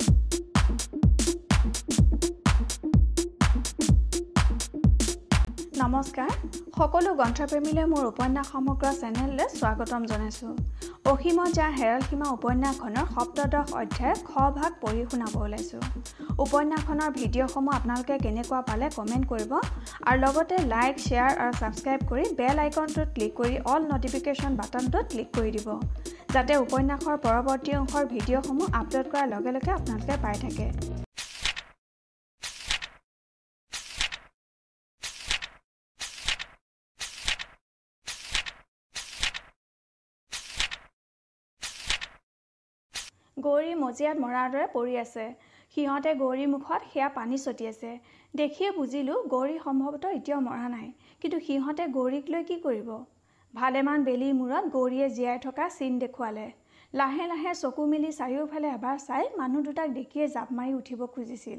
you নমস্কাৰ সকলো গ্ৰন্থপ্ৰেমীলৈ মোৰ উপন্যাস সমগ্ৰ চেনেললৈ স্বাগতম জনাইছোঁ অসীমত যা হেৰল সীমা উপন্যাসখনৰ সপ্তদশ অধ্যায় খ ভাগ পঢ়ি শুনাব ওলাইছোঁ উপন্যাসখনৰ ভিডিঅ'সমূহ আপোনালোকে কেনেকুৱা পালে কমেণ্ট কৰিব আৰু লগতে লাইক শ্বেয়াৰ আৰু ছাবস্ক্ৰাইব কৰি বেল আইকনটোত ক্লিক কৰি অল ন'টিফিকেশ্যন বাটনটোত ক্লিক কৰি দিব যাতে উপন্যাসৰ পৰৱৰ্তী অংশৰ ভিডিঅ'সমূহ আপলোড কৰাৰ লগে লগে আপোনালোকে পাই থাকে গৌৰী মজিয়াত মৰাৰ দৰে পৰি আছে সিহঁতে গৌৰীৰ মুখত সেয়া পানী ছটিয়াইছে দেখিয়ে বুজিলোঁ গৌৰী সম্ভৱতঃ এতিয়াও মৰা নাই কিন্তু সিহঁতে গৌৰীক লৈ কি কৰিব ভালেমান বেলিৰ মূৰত গৌৰীয়ে জীয়াই থকা চিন দেখুৱালে লাহে লাহে চকু মেলি চাৰিওফালে এবাৰ চাই মানুহ দুটাক দেখিয়ে জাপ মাৰি উঠিব খুজিছিল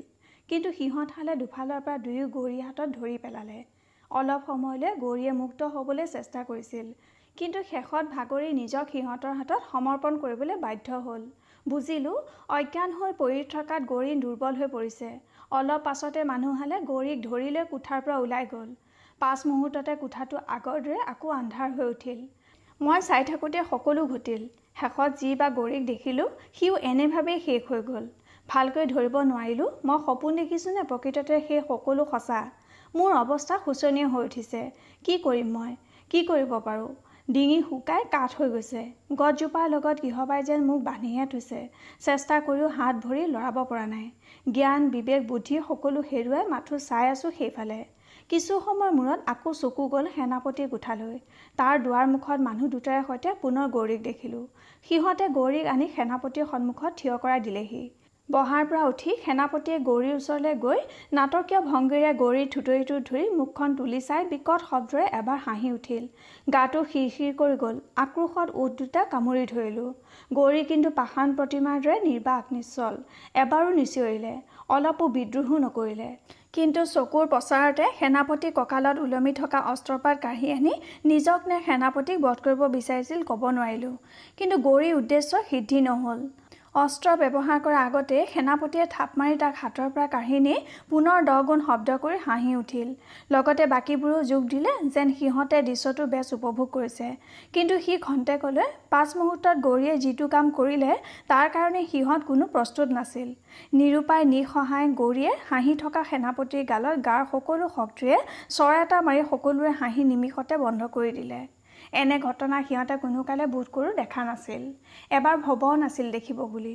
কিন্তু সিহঁতহালে দুফালৰ পৰা দুয়ো গৌৰীৰ হাতত ধৰি পেলালে অলপ সময়লৈ গৌৰীয়ে মুক্ত হ'বলৈ চেষ্টা কৰিছিল কিন্তু শেষত ভাগৰি নিজক সিহঁতৰ হাতত সমৰ্পণ কৰিবলৈ বাধ্য হ'ল বুজিলোঁ অজ্ঞান হৈ পৰি থকাত গৌৰী দুৰ্বল হৈ পৰিছে অলপ পাছতে মানুহহালে গৰিক ধৰি লৈ কোঠাৰ পৰা ওলাই গ'ল পাঁচ মুহূৰ্ততে কোঠাটো আগৰ দৰে আকৌ আন্ধাৰ হৈ উঠিল মই চাই থাকোঁতে সকলো ঘটিল শেষত যি বা গৌৰীক দেখিলোঁ সিও এনেভাৱেই শেষ হৈ গ'ল ভালকৈ ধৰিব নোৱাৰিলোঁ মই সপোন দেখিছোঁনে প্ৰকৃততে সেই সকলো সঁচা মোৰ অৱস্থা শোচনীয় হৈ উঠিছে কি কৰিম মই কি কৰিব পাৰোঁ ডিঙি শুকাই কাঠ হৈ গৈছে গছজোপাৰ লগত গৃহবাই যেন মোক বান্ধিহে থৈছে চেষ্টা কৰিও হাত ভৰি লৰাব পৰা নাই জ্ঞান বিবেক বুদ্ধি সকলো হেৰুৱাই মাথো চাই আছোঁ সেইফালে কিছু সময় মূৰত আকৌ চকু গ'ল সেনাপতি গোঠালৈ তাৰ দুৱাৰমুখত মানুহ দুটাৰে সৈতে পুনৰ গৌৰীক দেখিলোঁ সিহঁতে গৌৰীক আনি সেনাপতিৰ সন্মুখত থিয় কৰাই দিলেহি বহাৰ পৰা উঠি সেনাপতিয়ে গৌৰীৰ ওচৰলৈ গৈ নাটকীয় ভংগীৰে গৌৰীৰ থুতৰিটো ধৰি মুখখন তুলি চাই বিকট শব্দৰে এবাৰ হাঁহি উঠিল গাটো শিৰ শিৰ কৰি গ'ল আক্ৰোশত উঠ দুটা কামুৰি ধৰিলোঁ গৌৰী কিন্তু পাষাণ প্ৰতিমাৰ দৰে নিৰ্বাক নিশ্চল এবাৰো নিচিঞৰিলে অলপো বিদ্ৰোহো নকৰিলে কিন্তু চকুৰ প্ৰচাৰতে সেনাপতি কঁকালত ওলমি থকা অস্ত্ৰপাত কাঢ়ি আনি নিজক নে সেনাপতিক বধ কৰিব বিচাৰিছিল ক'ব নোৱাৰিলোঁ কিন্তু গৌৰীৰ উদ্দেশ্য সিদ্ধি নহ'ল অস্ত্ৰ ব্যৱহাৰ কৰাৰ আগতে সেনাপতিয়ে থাপ মাৰি তাক হাতৰ পৰা কাঢ়ি নি পুনৰ দহ গুণ শব্দ কৰি হাঁহি উঠিল লগতে বাকীবোৰো যোগ দিলে যেন সিহঁতে দৃশ্যটো বেচ উপভোগ কৰিছে কিন্তু সি খন্তেকলৈ পাঁচ মুহূৰ্তত গৌৰীয়ে যিটো কাম কৰিলে তাৰ কাৰণে সিহঁত কোনো প্ৰস্তুত নাছিল নিৰূপায় নিঃসহায় গৌৰীয়ে হাঁহি থকা সেনাপতিৰ গালত গাৰ সকলো শক্তিয়ে চৰ এটা মাৰি সকলোৰে হাঁহি নিমিষতে বন্ধ কৰি দিলে এনে ঘটনা সিহঁতে কোনো কালে বোধ কৰোঁ দেখা নাছিল এবাৰ ভবাও নাছিল দেখিব বুলি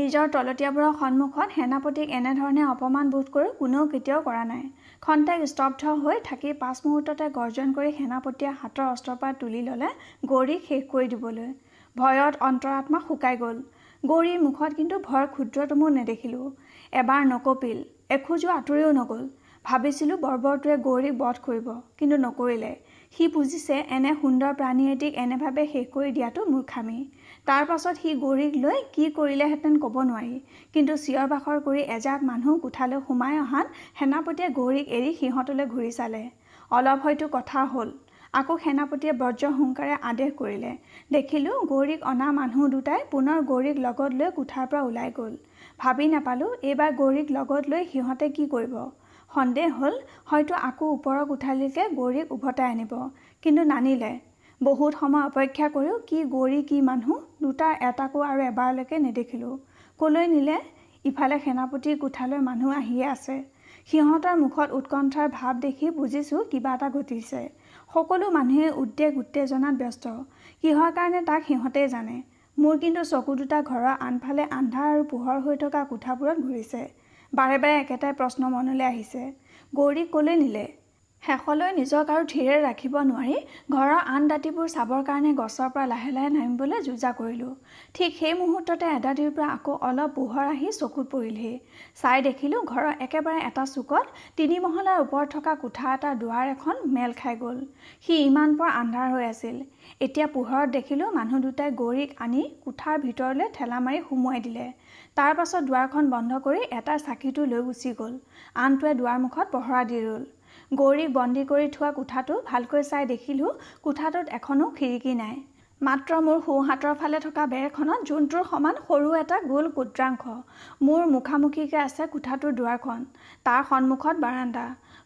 নিজৰ তলতীয়াবোৰৰ সন্মুখত সেনাপতিক এনেধৰণে অপমান বোধ কৰোঁ কোনেও কেতিয়াও কৰা নাই খন্তেক স্তব্ধ হৈ থাকি পাঁচ মুহূৰ্ততে গৰ্জন কৰি সেনাপতিয়ে হাতৰ অস্ত্ৰৰ পৰা তুলি ল'লে গৌৰীক শেষ কৰি দিবলৈ ভয়ত অন্তৰাত্মা শুকাই গ'ল গৌৰীৰ মুখত কিন্তু ভয় ক্ষুদ্ৰটো মোৰ নেদেখিলোঁ এবাৰ নকপিল এখোজো আঁতৰিও নগ'ল ভাবিছিলোঁ বৰ্বৰটোৱে গৌৰীক বধ কৰিব কিন্তু নকৰিলে সি বুজিছে এনে সুন্দৰ প্ৰাণী এটিক এনেভাৱে শেষ কৰি দিয়াটো তাৰ পাছত সি গৌৰীক লৈ কি কৰিলেহেঁতেন ক'ব নোৱাৰি কিন্তু চিঞৰ বাখৰ কৰি এজাক মানুহ কোঠালৈ সোমাই অহাত সেনাপতিয়ে গৌৰীক এৰি সিহঁতলৈ ঘূৰি চালে অলপ হয়তো কথা হ'ল আকৌ সেনাপতিয়ে বজ্ৰ হুংকাৰে আদেশ কৰিলে দেখিলোঁ গৌৰীক অনা মানুহ দুটাই পুনৰ গৌৰীক লগত লৈ কোঠাৰ পৰা ওলাই গ'ল ভাবি নাপালোঁ এইবাৰ গৌৰীক লগত লৈ সিহঁতে কি কৰিব সন্দেহ হ'ল হয়তো আকৌ ওপৰৰ কোঠালিকে গৌৰীক উভতাই আনিব কিন্তু নানিলে বহুত সময় অপেক্ষা কৰিও কি গৌৰী কি মানুহ দুটা এটাকো আৰু এবাৰলৈকে নেদেখিলোঁ কলৈ নিলে ইফালে সেনাপতিৰ কোঠালৈ মানুহ আহিয়ে আছে সিহঁতৰ মুখত উৎকণ্ঠাৰ ভাৱ দেখি বুজিছোঁ কিবা এটা ঘটিছে সকলো মানুহে উদ্বেগ উত্তেজনাত ব্যস্ত কিহৰ কাৰণে তাক সিহঁতেই জানে মোৰ কিন্তু চকু দুটা ঘৰৰ আনফালে আন্ধাৰ আৰু পোহৰ হৈ থকা কোঠাবোৰত ঘূৰিছে বাৰে বাৰে একেটাই প্ৰশ্ন মনলৈ আহিছে গৌৰী ক'লৈ নিলে শেষলৈ নিজক আৰু ধীৰে ৰাখিব নোৱাৰি ঘৰৰ আন দাঁতিবোৰ চাবৰ কাৰণে গছৰ পৰা লাহে লাহে নামিবলৈ যোজা কৰিলোঁ ঠিক সেই মুহূৰ্ততে এদাঁতিৰ পৰা আকৌ অলপ পোহৰ আহি চকুত পৰিলহি চাই দেখিলোঁ ঘৰৰ একেবাৰে এটা চুকত তিনি মহলাৰ ওপৰত থকা কোঠা এটা দুৱাৰ এখন মেল খাই গ'ল সি ইমান পৰ আন্ধাৰ হৈ আছিল এতিয়া পোহৰত দেখিলোঁ মানুহ দুটাই গৌৰীক আনি কোঠাৰ ভিতৰলৈ ঠেলা মাৰি সোমোৱাই দিলে তাৰ পাছত দুৱাৰখন বন্ধ কৰি এটা চাকিটো লৈ গুচি গ'ল আনটোৱে দুৱাৰমুখত পহৰা দি ৰ'ল গৌৰীক বন্দী কৰি থোৱা কোঠাটো ভালকৈ চাই দেখিলোঁ কোঠাটোত এখনো খিৰিকী নাই মাত্ৰ মোৰ সোঁহাতৰ ফালে থকা বেৰখনত যোনটোৰ সমান সৰু এটা গোল কুদ্ৰাংশ মোৰ মুখামুখিকৈ আছে কোঠাটোৰ দুৱাৰখন তাৰ সন্মুখত বাৰাণ্ডা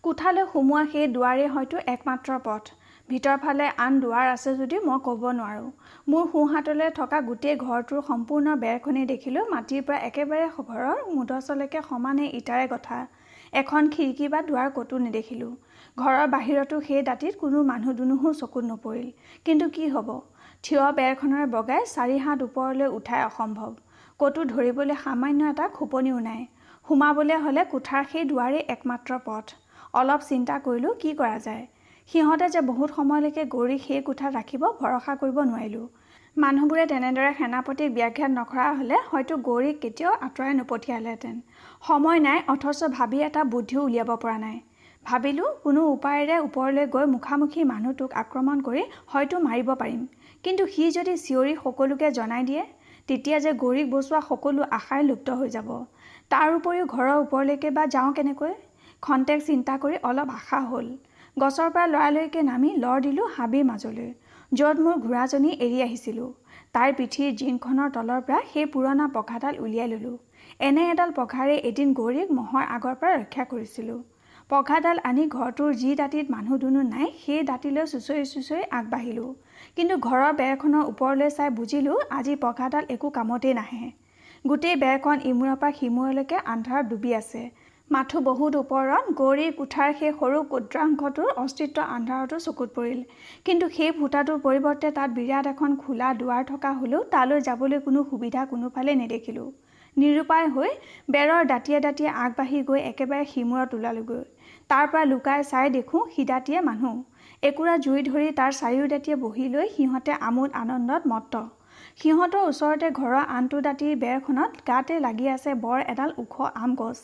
কোঠালৈ সোমোৱা সেই দুৱাৰেই হয়তো একমাত্ৰ পথ ভিতৰফালে আন দুৱাৰ আছে যদি মই ক'ব নোৱাৰোঁ মোৰ সোঁহাতলৈ থকা গোটেই ঘৰটোৰ সম্পূৰ্ণ বেৰখনেই দেখিলোঁ মাটিৰ পৰা একেবাৰে ঘৰৰ মুধচলৈকে সমানে ইটাৰে গঠা এখন খিৰিকী বা দুৱাৰ ক'তো নেদেখিলোঁ ঘৰৰ বাহিৰতো সেই দাঁতিত কোনো মানুহ দুনুহো চকুত নপৰিল কিন্তু কি হ'ব থিয় বেৰখনৰ বগাই চাৰি হাত ওপৰলৈ উঠাই অসম্ভৱ ক'তো ধৰিবলৈ সামান্য এটা খোপনিও নাই সোমাবলৈ হ'লে কোঠাৰ সেই দুৱাৰেই একমাত্ৰ পথ অলপ চিন্তা কৰিলোঁ কি কৰা যায় সিহঁতে যে বহুত সময়লৈকে গৌৰীক সেই কোঠাত ৰাখিব ভৰসা কৰিব নোৱাৰিলোঁ মানুহবোৰে তেনেদৰে সেনাপতিক ব্যাঘাত নকৰা হ'লে হয়তো গৌৰীক কেতিয়াও আঁতৰাই নপঠিয়ালেহেঁতেন সময় নাই অথচ ভাবি এটা বুদ্ধিও উলিয়াব পৰা নাই ভাবিলোঁ কোনো উপায়েৰে ওপৰলৈ গৈ মুখামুখি মানুহটোক আক্ৰমণ কৰি হয়তো মাৰিব পাৰিম কিন্তু সি যদি চিঞৰি সকলোকে জনাই দিয়ে তেতিয়া যে গৌৰীক বচোৱা সকলো আশাই লুপ্ত হৈ যাব তাৰ উপৰিও ঘৰৰ ওপৰলৈকে বা যাওঁ কেনেকৈ খন্তেক চিন্তা কৰি অলপ আশা হ'ল গছৰ পৰা লৰালৰিকে নামি লৰ দিলোঁ হাবিৰ মাজলৈ য'ত মোৰ ঘোঁৰাজনী এৰি আহিছিলোঁ তাইৰ পিঠিৰ জিংখনৰ তলৰ পৰা সেই পুৰণা পঘাডাল উলিয়াই ল'লোঁ এনে এডাল পঘাৰে এদিন গৌৰীক মহৰ আগৰ পৰা ৰক্ষা কৰিছিলোঁ পঘাডাল আনি ঘৰটোৰ যি দাঁতিত মানুহ দুনো নাই সেই দাঁতিলৈ চুচৰি চুচৰি আগবাঢ়িলোঁ কিন্তু ঘৰৰ বেৰখনৰ ওপৰলৈ চাই বুজিলোঁ আজি পঘাডাল একো কামতেই নাহে গোটেই বেৰখন ইমূৰৰ পৰা সিমূৰলৈকে আন্ধাৰত ডুবি আছে মাথো বহুত ওপৰত গৌৰী কোঠাৰ সেই সৰু কুদ্ৰাংশটোৰ অস্তিত্ব আন্ধাৰতো চকুত পৰিল কিন্তু সেই ফুটাটোৰ পৰিৱৰ্তে তাত বিৰাট এখন খোলা দুৱাৰ থকা হ'লেও তালৈ যাবলৈ কোনো সুবিধা কোনোফালে নেদেখিলোঁ নিৰূপায় হৈ বেৰৰ দাঁতিয়ে দাঁতিয়ে আগবাঢ়ি গৈ একেবাৰে সিমূৰত ওলালোগৈ তাৰ পৰা লুকাই চাই দেখোঁ সি দাঁতিয়ে মানুহ একুৰা জুই ধৰি তাৰ চাৰিও দাঁতিয়ে বহি লৈ সিহঁতে আমোদ আনন্দত মত্ত সিহঁতৰ ওচৰতে ঘৰৰ আনটো দাঁতিৰ বেৰখনত গাতে লাগি আছে বৰ এডাল ওখ আম গছ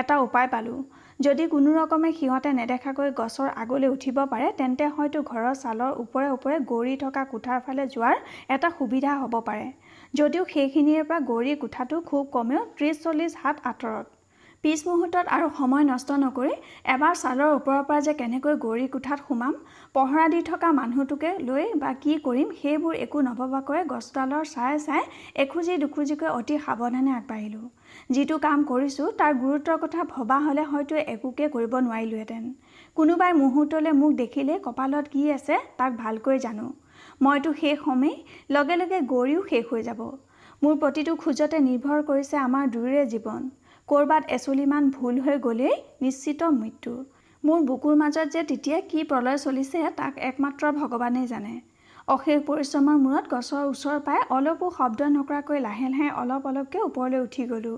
এটা উপায় পালোঁ যদি কোনো ৰকমে সিহঁতে নেদেখাকৈ গছৰ আগলৈ উঠিব পাৰে তেন্তে হয়তো ঘৰৰ ছালৰ ওপৰে ওপৰে গৌৰি থকা কোঠাৰ ফালে যোৱাৰ এটা সুবিধা হ'ব পাৰে যদিও সেইখিনিৰ পৰা গৌৰীৰ কোঠাটো খুব কমেও ত্ৰিছ চল্লিছ হাত আঁতৰত পিছ মুহূৰ্তত আৰু সময় নষ্ট নকৰি এবাৰ ছালৰ ওপৰৰ পৰা যে কেনেকৈ গৌৰী কোঠাত সোমাম পহৰা দি থকা মানুহটোকে লৈ বা কি কৰিম সেইবোৰ একো নভবাকৈ গছডালৰ চাই চাই এখোজি দুখোজিকৈ অতি সাৱধানে আগবাঢ়িলোঁ যিটো কাম কৰিছোঁ তাৰ গুৰুত্বৰ কথা ভবা হ'লে হয়তো একোকে কৰিব নোৱাৰিলোহেঁতেন কোনোবাই মুহূৰ্তলৈ মোক দেখিলেই কপালত কি আছে তাক ভালকৈ জানো মইতো শেষ হ'মেই লগে লগে গৌৰীও শেষ হৈ যাব মোৰ প্ৰতিটো খোজতে নিৰ্ভৰ কৰিছে আমাৰ দুয়োৰে জীৱন ক'ৰবাত এচলিমান ভুল হৈ গ'লেই নিশ্চিত মৃত্যু মোৰ বুকুৰ মাজত যে তেতিয়া কি প্ৰলয় চলিছে তাক একমাত্ৰ ভগৱানেই জানে অশেষ পৰিশ্ৰমৰ মূৰত গছৰ ওচৰ পাই অলপো শব্দ নকৰাকৈ লাহে লাহে অলপ অলপকৈ ওপৰলৈ উঠি গ'লোঁ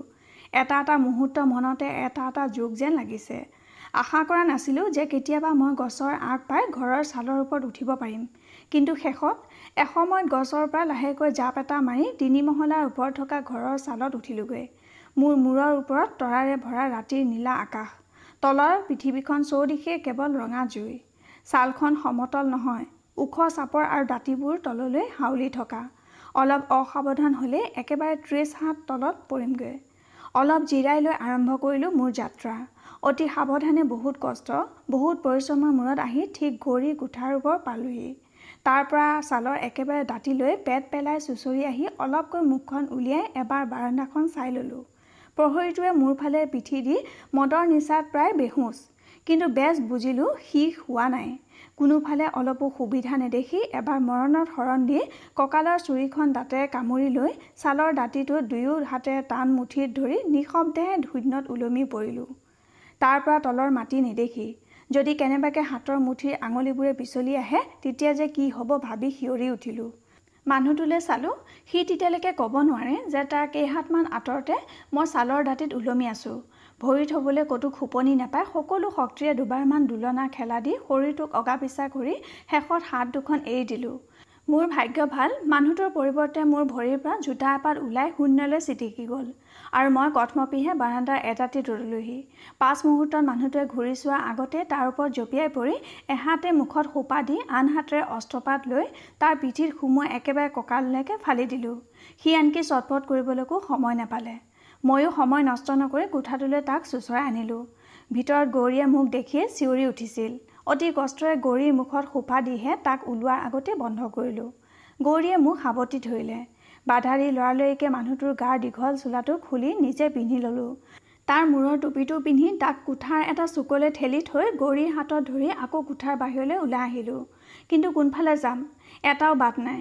এটা এটা মুহূৰ্ত মনতে এটা এটা যোগ যেন লাগিছে আশা কৰা নাছিলোঁ যে কেতিয়াবা মই গছৰ আগ পাই ঘৰৰ ছালৰ ওপৰত উঠিব পাৰিম কিন্তু শেষত এসময়ত গছৰ পৰা লাহেকৈ জাপ এটা মাৰি তিনিমহলাৰ ওপৰত থকা ঘৰৰ ছালত উঠিলোঁগৈ মোৰ মূৰৰ ওপৰত তৰাৰে ভৰা ৰাতিৰ নীলা আকাশ তলৰ পৃথিৱীখন চৌদিশে কেৱল ৰঙা জুই ছালখন সমতল নহয় ওখ চাপৰ আৰু দাঁতিবোৰ তললৈ হাউলি থকা অলপ অসাৱধান হ'লে একেবাৰে ত্ৰিছ হাত তলত পৰিমগৈ অলপ জিৰাই লৈ আৰম্ভ কৰিলোঁ মোৰ যাত্ৰা অতি সাৱধানে বহুত কষ্ট বহুত পৰিশ্ৰমৰ মূৰত আহি ঠিক ঘড়ী কোঠাৰ ওপৰত পালোহি তাৰ পৰা ছালৰ একেবাৰে দাঁতি লৈ পেট পেলাই চুচৰি আহি অলপকৈ মুখখন উলিয়াই এবাৰ বাৰান্দাখন চাই ল'লোঁ প্ৰহৰীটোৱে মোৰ ফালে পিঠি দি মদৰ নিচাত প্ৰায় বেহুঁচ কিন্তু বেজ বুজিলোঁ সি হোৱা নাই কোনোফালে অলপো সুবিধা নেদেখি এবাৰ মৰণত শৰণ দি কঁকালৰ চুৰিখন দাঁতেৰে কামুৰি লৈ ছালৰ দাঁতিটো দুয়ো হাতেৰে টান মুঠিত ধৰি নিঃশব্দেহে ধূন্যত ওলমি পৰিলোঁ তাৰ পৰা তলৰ মাটি নেদেখি যদি কেনেবাকৈ হাতৰ মুঠিৰ আঙুলিবোৰে পিছলি আহে তেতিয়া যে কি হ'ব ভাবি শিয়ৰি উঠিলোঁ মানুহটোলৈ চালোঁ সি তেতিয়ালৈকে ক'ব নোৱাৰে যে তাৰ কেইহাতমান আঁতৰতে মই ছালৰ দাঁতিত ওলমি আছোঁ ভৰি থ'বলৈ ক'তো খোপনি নাপায় সকলো শক্তিৰে দুবাৰমান দুলনা খেলা দি শৰীৰটোক অগা পিছা কৰি শেষত হাত দুখন এৰি দিলোঁ মোৰ ভাগ্য ভাল মানুহটোৰ পৰিৱৰ্তে মোৰ ভৰিৰ পৰা জোতা এপাত ওলাই শূন্যলৈ চিটিকি গ'ল আৰু মই কথমপিহে বাৰাণ্ডাৰ এটাটি দৌৰলোহি পাঁচ মুহূৰ্তত মানুহটোৱে ঘূৰি চোৱাৰ আগতে তাৰ ওপৰত জঁপিয়াই পৰি এহাতে মুখত সোপা দি আন হাতেৰে অস্ত্ৰপাত লৈ তাৰ পিঠিত সোমোৱাই একেবাৰে কঁকাললৈকে ফালি দিলোঁ সি আনকি চটপট কৰিবলৈকো সময় নাপালে ময়ো সময় নষ্ট নকৰি কোঠাটোলৈ তাক চোঁচৰাই আনিলোঁ ভিতৰত গৌৰীয়ে মোক দেখিয়ে চিঞৰি উঠিছিল অতি কষ্টৰে গৌৰীৰ মুখত সোপা দিহে তাক ওলোৱাৰ আগতে বন্ধ কৰিলোঁ গৌৰীয়ে মোক সাৱটি ধৰিলে বাধা দি লৰালৰিকে মানুহটোৰ গাৰ দীঘল চোলাটো খুলি নিজে পিন্ধি ললোঁ তাৰ মূৰৰ টুপিটো পিন্ধি তাক কোঠাৰ এটা চুকলৈ ঠেলি থৈ গৌৰীৰ হাতত ধৰি আকৌ কোঠাৰ বাহিৰলৈ ওলাই আহিলোঁ কিন্তু কোনফালে যাম এটাও বাট নাই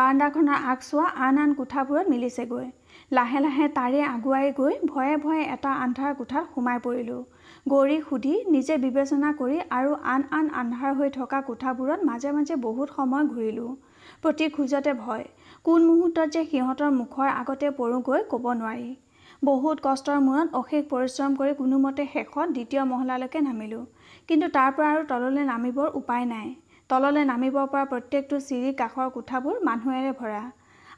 বাৰাণ্ডাখনৰ আগচোৱা আন আন কোঠাবোৰত মিলিছেগৈ লাহে লাহে তাৰে আগুৱাই গৈ ভয়ে ভয়ে এটা আন্ধাৰ কোঠাত সোমাই পৰিলোঁ গৌৰি সুধি নিজে বিবেচনা কৰি আৰু আন আন আন্ধাৰ হৈ থকা কোঠাবোৰত মাজে মাজে বহুত সময় ঘূৰিলোঁ প্ৰতি খোজতে ভয় কোন মুহূৰ্তত যে সিহঁতৰ মুখৰ আগতে পৰোঁগৈ ক'ব নোৱাৰি বহুত কষ্টৰ মূৰত অশেষ পৰিশ্ৰম কৰি কোনোমতে শেষত দ্বিতীয় মহলালৈকে নামিলোঁ কিন্তু তাৰ পৰা আৰু তললৈ নামিবৰ উপায় নাই তললৈ নামিব পৰা প্ৰত্যেকটো চিৰি কাষৰ কোঠাবোৰ মানুহেৰে ভৰা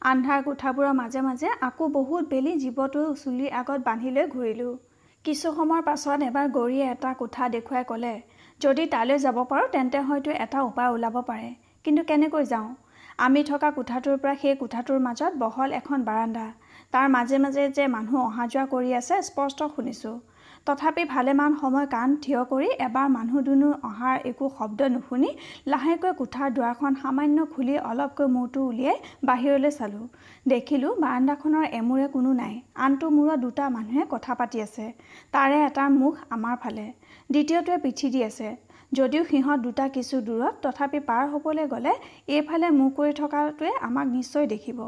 আন্ধাৰ কোঠাবোৰৰ মাজে মাজে আকৌ বহুত বেলি জীৱটো চুলি আগত বান্ধি লৈ ঘূৰিলোঁ কিছু সময়ৰ পাছত এবাৰ গৌৰীয়ে এটা কোঠা দেখুৱাই ক'লে যদি তালৈ যাব পাৰোঁ তেন্তে হয়তো এটা উপায় ওলাব পাৰে কিন্তু কেনেকৈ যাওঁ আমি থকা কোঠাটোৰ পৰা সেই কোঠাটোৰ মাজত বহল এখন বাৰাণ্ডা তাৰ মাজে মাজে যে মানুহ অহা যোৱা কৰি আছে স্পষ্ট শুনিছোঁ তথাপি ভালেমান সময় কাণ থিয় কৰি এবাৰ মানুহ দুনো অহাৰ একো শব্দ নুশুনি লাহেকৈ কোঠাৰ দুৱাৰখন সামান্য খুলি অলপকৈ মূৰটো উলিয়াই বাহিৰলৈ চালোঁ দেখিলোঁ বাৰাণ্ডাখনৰ এমূৰে কোনো নাই আনটো মূৰত দুটা মানুহে কথা পাতি আছে তাৰে এটাৰ মুখ আমাৰ ফালে দ্বিতীয়টোৱে পিঠি দি আছে যদিও সিহঁত দুটা কিছু দূৰত তথাপি পাৰ হ'বলৈ গ'লে এইফালে মুখ কৰি থকাটোৱে আমাক নিশ্চয় দেখিব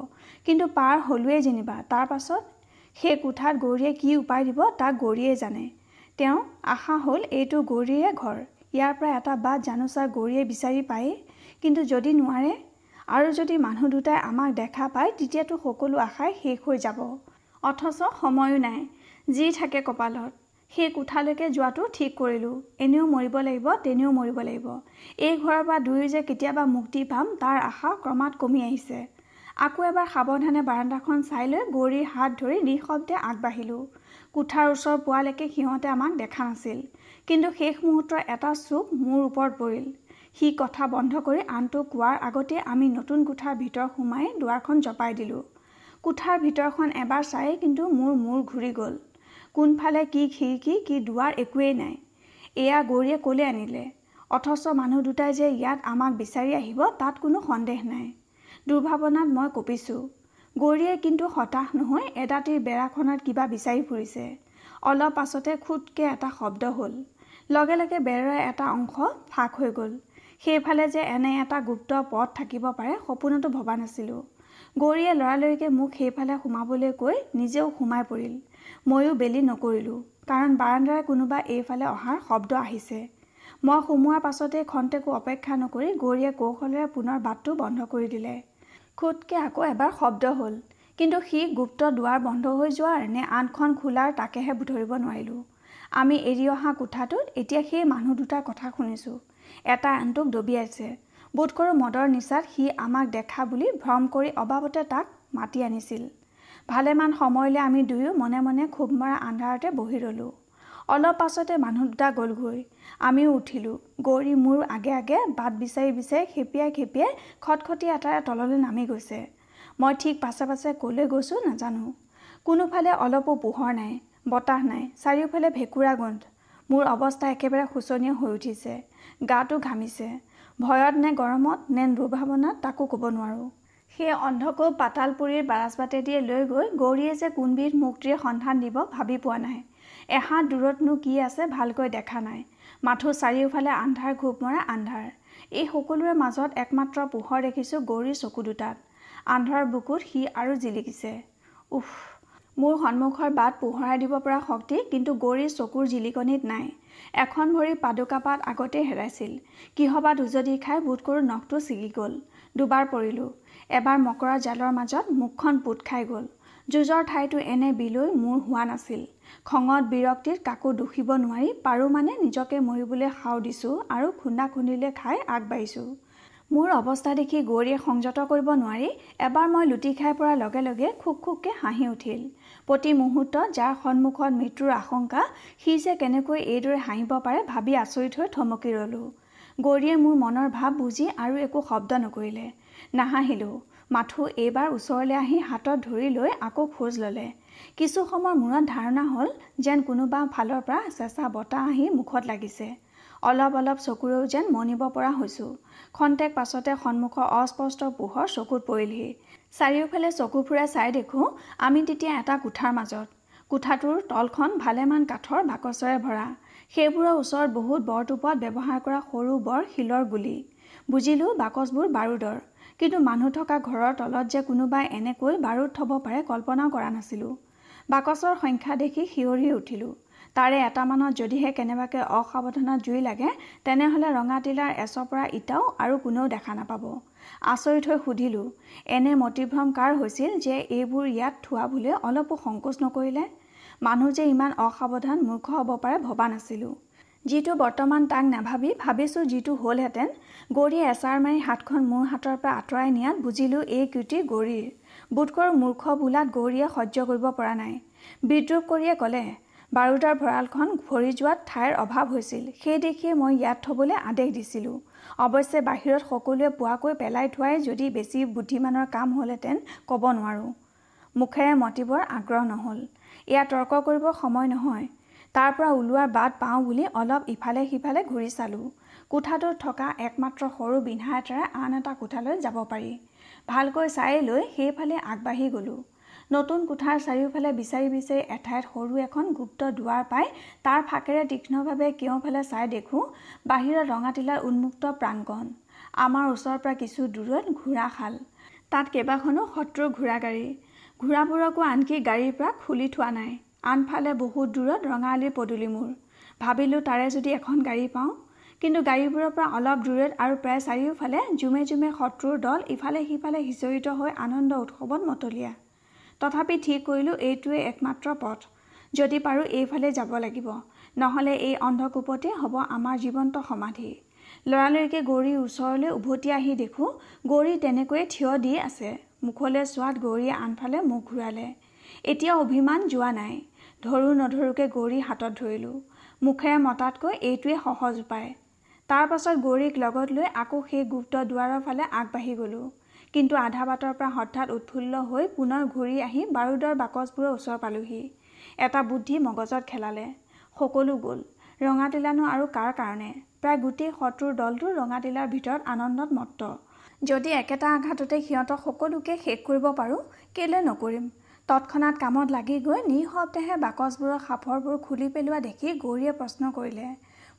কিন্তু পাৰ হ'লোৱেই যেনিবা তাৰপাছত সেই কোঠাত গৌৰীয়ে কি উপায় দিব তাক গৌৰীয়ে জানে তেওঁ আশা হ'ল এইটো গৌৰীয়ে ঘৰ ইয়াৰ পৰা এটা বাট জানোচা গৌৰীয়ে বিচাৰি পায়ে কিন্তু যদি নোৱাৰে আৰু যদি মানুহ দুটাই আমাক দেখা পায় তেতিয়াতো সকলো আশাই শেষ হৈ যাব অথচ সময়ো নাই যি থাকে কপালত সেই কোঠালৈকে যোৱাটো ঠিক কৰিলোঁ এনেও মৰিব লাগিব তেনেও মৰিব লাগিব এই ঘৰৰ পৰা দুয়ো যে কেতিয়াবা মুক্তি পাম তাৰ আশা ক্ৰমাৎ কমি আহিছে আকৌ এবাৰ সাৱধানে বাৰান্দাখন চাই লৈ গৌৰীৰ হাত ধৰি নিঃশব্দে আগবাঢ়িলোঁ কোঠাৰ ওচৰ পোৱালৈকে সিহঁতে আমাক দেখা নাছিল কিন্তু শেষ মুহূৰ্তৰ এটা চুক মোৰ ওপৰত পৰিল সি কথা বন্ধ কৰি আনটো কোৱাৰ আগতে আমি নতুন কোঠাৰ ভিতৰ সোমাই দুৱাৰখন জপাই দিলোঁ কোঠাৰ ভিতৰখন এবাৰ চায়েই কিন্তু মোৰ মূৰ ঘূৰি গ'ল কোনফালে কি খিৰিকী কি দুৱাৰ একোৱেই নাই এয়া গৌৰীয়ে ক'লৈ আনিলে অথচ মানুহ দুটাই যে ইয়াত আমাক বিচাৰি আহিব তাত কোনো সন্দেহ নাই দুৰ্ভাৱনাত মই কঁপিছোঁ গৌৰীয়ে কিন্তু হতাশ নহৈ এদাঁতিৰ বেৰাখনত কিবা বিচাৰি ফুৰিছে অলপ পাছতে খুদকৈ এটা শব্দ হ'ল লগে লগে বেৰৰ এটা অংশ ফাক হৈ গ'ল সেইফালে যে এনে এটা গুপ্ত পথ থাকিব পাৰে সপোনতো ভবা নাছিলোঁ গৌৰীয়ে লৰালৰিকে মোক সেইফালে সোমাবলৈ কৈ নিজেও সোমাই পৰিল ময়ো বেলি নকৰিলোঁ কাৰণ বাৰান্দাৰে কোনোবা এইফালে অহাৰ শব্দ আহিছে মই সোমোৱাৰ পাছতেই খন্তেকো অপেক্ষা নকৰি গৌৰীয়ে কৌশলেৰে পুনৰ বাটটো বন্ধ কৰি দিলে খুতকে আকৌ এবাৰ শব্দ হ'ল কিন্তু সি গুপ্ত দুৱাৰ বন্ধ হৈ যোৱাৰ নে আনখন খোলাৰ তাকেহে ধৰিব নোৱাৰিলোঁ আমি এৰি অহা কোঠাটোত এতিয়া সেই মানুহ দুটাৰ কথা শুনিছোঁ এটা আনটোক ডবিয়াইছে বোধ কৰোঁ মদৰ নিচাত সি আমাক দেখা বুলি ভ্ৰম কৰি অবাবতে তাক মাতি আনিছিল ভালেমান সময়লৈ আমি দুয়ো মনে মনে খুব মৰা আন্ধাৰতে বহি ৰ'লোঁ অলপ পাছতে মানুহ দুটা গ'লগৈ আমিও উঠিলোঁ গৌৰী মোৰ আগে আগে বাট বিচাৰি বিচাৰি খেপিয়াই খেপিয়াই খটখটি এটাৰে তললৈ নামি গৈছে মই ঠিক পাছে পাছে ক'লৈ গৈছোঁ নাজানো কোনোফালে অলপো পোহৰ নাই বতাহ নাই চাৰিওফালে ভেঁকুৰা গোন্ধ মোৰ অৱস্থা একেবাৰে শোচনীয় হৈ উঠিছে গাটো ঘামিছে ভয়ত নে গৰমত নে দুৰ্ভাৱনাত তাকো ক'ব নোৱাৰোঁ সেই অন্ধকৌ পাতালপুৰীৰ বাৰাজবাটেদিয়ে লৈ গৈ গৌৰীয়ে যে কোনবিধ মুক্তিৰ সন্ধান দিব ভাবি পোৱা নাই এহাত দূৰতনো কি আছে ভালকৈ দেখা নাই মাথো চাৰিওফালে আন্ধাৰ ঘোপ মৰা আন্ধাৰ এই সকলোৰে মাজত একমাত্ৰ পোহৰ দেখিছোঁ গৌৰীৰ চকু দুটাত আন্ধাৰ বুকুত সি আৰু জিলিকিছে উফ মোৰ সন্মুখৰ বাট পোহৰাই দিব পৰা শক্তি কিন্তু গৌৰীৰ চকুৰ জিলিকনিত নাই এখন ভৰি পাদুকা পাত আগতে হেৰাইছিল কিহবাত উজদি খাই বোধ কৰোঁ নখটো ছিগি গ'ল দুবাৰ পৰিলোঁ এবাৰ মকৰা জালৰ মাজত মুখখন পোট খাই গ'ল যুঁজৰ ঠাইটো এনে বিলৈ মোৰ হোৱা নাছিল খঙত বিৰক্তিত কাকো দুখিব নোৱাৰি পাৰোঁ মানে নিজকে মৰিবলৈ সাও দিছোঁ আৰু খুন্দা খুন্দিলে খাই আগবাঢ়িছোঁ মোৰ অৱস্থা দেখি গৌৰীয়ে সংযত কৰিব নোৱাৰি এবাৰ মই লুটি খাই পৰাৰ লগে লগে খুক খুককৈ হাঁহি উঠিল প্ৰতি মুহূৰ্তত যাৰ সন্মুখত মৃত্যুৰ আশংকা সি যে কেনেকৈ এইদৰে হাঁহিব পাৰে ভাবি আচৰিত হৈ থমকি ৰ'লোঁ গৌৰীয়ে মোৰ মনৰ ভাৱ বুজি আৰু একো শব্দ নকৰিলে নাহাঁহিলোঁ মাথো এইবাৰ ওচৰলৈ আহি হাতত ধৰি লৈ আকৌ খোজ ল'লে কিছু সময় মূৰত ধাৰণা হ'ল যেন কোনোবা ফালৰ পৰা চেঁচা বতাহ আহি মুখত লাগিছে অলপ অলপ চকুৰেও যেন মনিব পৰা হৈছোঁ খন্তেক পাছতে সন্মুখৰ অস্পষ্ট পোহৰ চকুত পৰিলহি চাৰিওফালে চকু ফুৰাই চাই দেখোঁ আমি তেতিয়া এটা কোঠাৰ মাজত কোঠাটোৰ তলখন ভালেমান কাঠৰ বাকচৰে ভৰা সেইবোৰৰ ওচৰত বহুত বৰটোপত ব্যৱহাৰ কৰা সৰু বৰ শিলৰ গুলি বুজিলোঁ বাকচবোৰ বাৰুদৰ কিন্তু মানুহ থকা ঘৰৰ তলত যে কোনোবাই এনেকৈ বাৰুদ থ'ব পাৰে কল্পনাও কৰা নাছিলোঁ বাকচৰ সংখ্যা দেখি সিঁয়ৰি উঠিলোঁ তাৰে এটামানত যদিহে কেনেবাকৈ অসাৱধানত জুই লাগে তেনেহ'লে ৰঙাটিলাৰ এচৰ পৰা ইটাও আৰু কোনেও দেখা নাপাব আচৰিত হৈ সুধিলোঁ এনে মতিভ্ৰম কাৰ হৈছিল যে এইবোৰ ইয়াত থোৱা বুলি অলপো সংকোচ নকৰিলে মানুহ যে ইমান অসাৱধান মূৰ্খ হ'ব পাৰে ভবা নাছিলোঁ যিটো বৰ্তমান তাক নাভাবি ভাবিছোঁ যিটো হ'লহেঁতেন গৌৰীয়ে এচাৰ মাৰি হাতখন মোৰ হাতৰ পৰা আঁতৰাই নিয়াত বুজিলোঁ এই কৃতি গৌৰীৰ বোধকৰ মূৰ্খ বোলাত গৌৰীয়ে সহ্য কৰিব পৰা নাই বিদ্ৰোপ কৰিয়ে ক'লে বাৰুদাৰ ভঁৰালখন ভৰি যোৱাত ঠাইৰ অভাৱ হৈছিল সেই দেখিয়ে মই ইয়াত থ'বলৈ আদেশ দিছিলোঁ অৱশ্যে বাহিৰত সকলোৱে পোৱাকৈ পেলাই থোৱাই যদি বেছি বুদ্ধিমানৰ কাম হ'লহেঁতেন ক'ব নোৱাৰোঁ মুখেৰে মতিবৰ আগ্ৰহ নহ'ল এয়া তৰ্ক কৰিবৰ সময় নহয় তাৰ পৰা ওলোৱাৰ বাট পাওঁ বুলি অলপ ইফালে সিফালে ঘূৰি চালোঁ কোঠাটোত থকা একমাত্ৰ সৰু বিন্ধা এটাৰে আন এটা কোঠালৈ যাব পাৰি ভালকৈ চাই লৈ সেইফালে আগবাঢ়ি গ'লোঁ নতুন কোঠাৰ চাৰিওফালে বিচাৰি বিচাৰি এঠাইত সৰু এখন গুপ্ত দুৱাৰ পাই তাৰ ফাঁকেৰে তীক্ষ্ণভাৱে কিয়ফালে চাই দেখোঁ বাহিৰৰ ৰঙাটিলাৰ উন্মুক্ত প্ৰাংগণ আমাৰ ওচৰৰ পৰা কিছু দূৰত ঘোঁৰাশাল তাত কেইবাখনো শত্ৰু গাড়ী ঘোঁৰাবোৰকো আনকি গাড়ীৰ পৰা খুলি থোৱা নাই আনফালে বহুত দূৰত ৰঙালীৰ পদূলিমূৰ ভাবিলোঁ তাৰে যদি এখন গাড়ী পাওঁ কিন্তু গাড়ীবোৰৰ পৰা অলপ দূৰত আৰু প্ৰায় চাৰিওফালে জুমে জুমে শত্ৰুৰ দল ইফালে সিফালে সিঁচৰিত হৈ আনন্দ উৎসৱত মতলীয়া তথাপি ঠিক কৰিলোঁ এইটোৱে একমাত্ৰ পথ যদি পাৰোঁ এইফালে যাব লাগিব নহ'লে এই অন্ধকূপতে হ'ব আমাৰ জীৱন্ত সমাধি লৰালৰিকে গৌৰীৰ ওচৰলৈ উভতি আহি দেখোঁ গৌৰী তেনেকৈয়ে থিয় দি আছে মুখলৈ চোৱাত গৌৰীয়ে আনফালে মুখ ঘূৰালে এতিয়া অভিমান যোৱা নাই ধৰোঁ নধৰোঁকৈ গৌৰী হাতত ধৰিলোঁ মুখেৰে মতাতকৈ এইটোৱে সহজ উপায় তাৰপাছত গৌৰীক লগত লৈ আকৌ সেই গুপ্ত দুৱাৰৰ ফালে আগবাঢ়ি গ'লোঁ কিন্তু আধা বাটৰ পৰা হঠাৎ উৎফুল্ল হৈ পুনৰ ঘূৰি আহি বাৰুদৰ বাকচবোৰৰ ওচৰ পালোহি এটা বুদ্ধি মগজত খেলালে সকলো গ'ল ৰঙা ৰঙাটিলানো আৰু কাৰ কাৰণে প্ৰায় গোটেই শত্ৰুৰ দলটো ৰঙা ৰঙাটিলাৰ ভিতৰত আনন্দত মত্ত যদি একেটা আঘাততে সিহঁতক সকলোকে শেষ কৰিব পাৰোঁ কেলৈ নকৰিম তৎক্ষণাত কামত লাগি গৈ নিঃশব্দেহে বাকচবোৰৰ সাফৰবোৰ খুলি পেলোৱা দেখি গৌৰীয়ে প্ৰশ্ন কৰিলে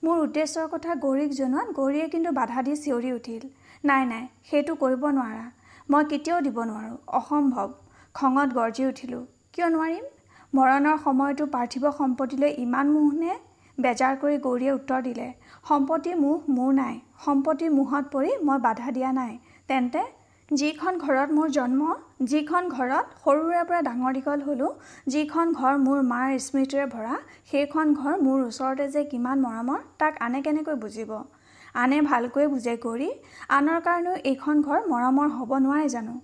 মোৰ উদ্দেশ্যৰ কথা গৌৰীক জনোৱাত গৌৰীয়ে কিন্তু বাধা দি চিঞৰি উঠিল নাই নাই সেইটো কৰিব নোৱাৰা মই কেতিয়াও দিব নোৱাৰোঁ অসম্ভৱ খঙত গৰ্জি উঠিলোঁ কিয় নোৱাৰিম মৰণৰ সময়তো পাৰ্থিৱ সম্পত্তিলৈ ইমান মোহ নে বেজাৰ কৰি গৌৰীয়ে উত্তৰ দিলে সম্পত্তিৰ মোহ মোৰ নাই সম্পত্তিৰ মোহত পৰি মই বাধা দিয়া নাই তেন্তে যিখন ঘৰত মোৰ জন্ম যিখন ঘৰত সৰুৰে পৰা ডাঙৰ দীঘল হ'লোঁ যিখন ঘৰ মোৰ মাৰ স্মৃতিৰে ভৰা সেইখন ঘৰ মোৰ ওচৰতে যে কিমান মৰমৰ তাক আনে কেনেকৈ বুজিব আনে ভালকৈ বুজে কৰি আনৰ কাৰণেও এইখন ঘৰ মৰমৰ হ'ব নোৱাৰে জানো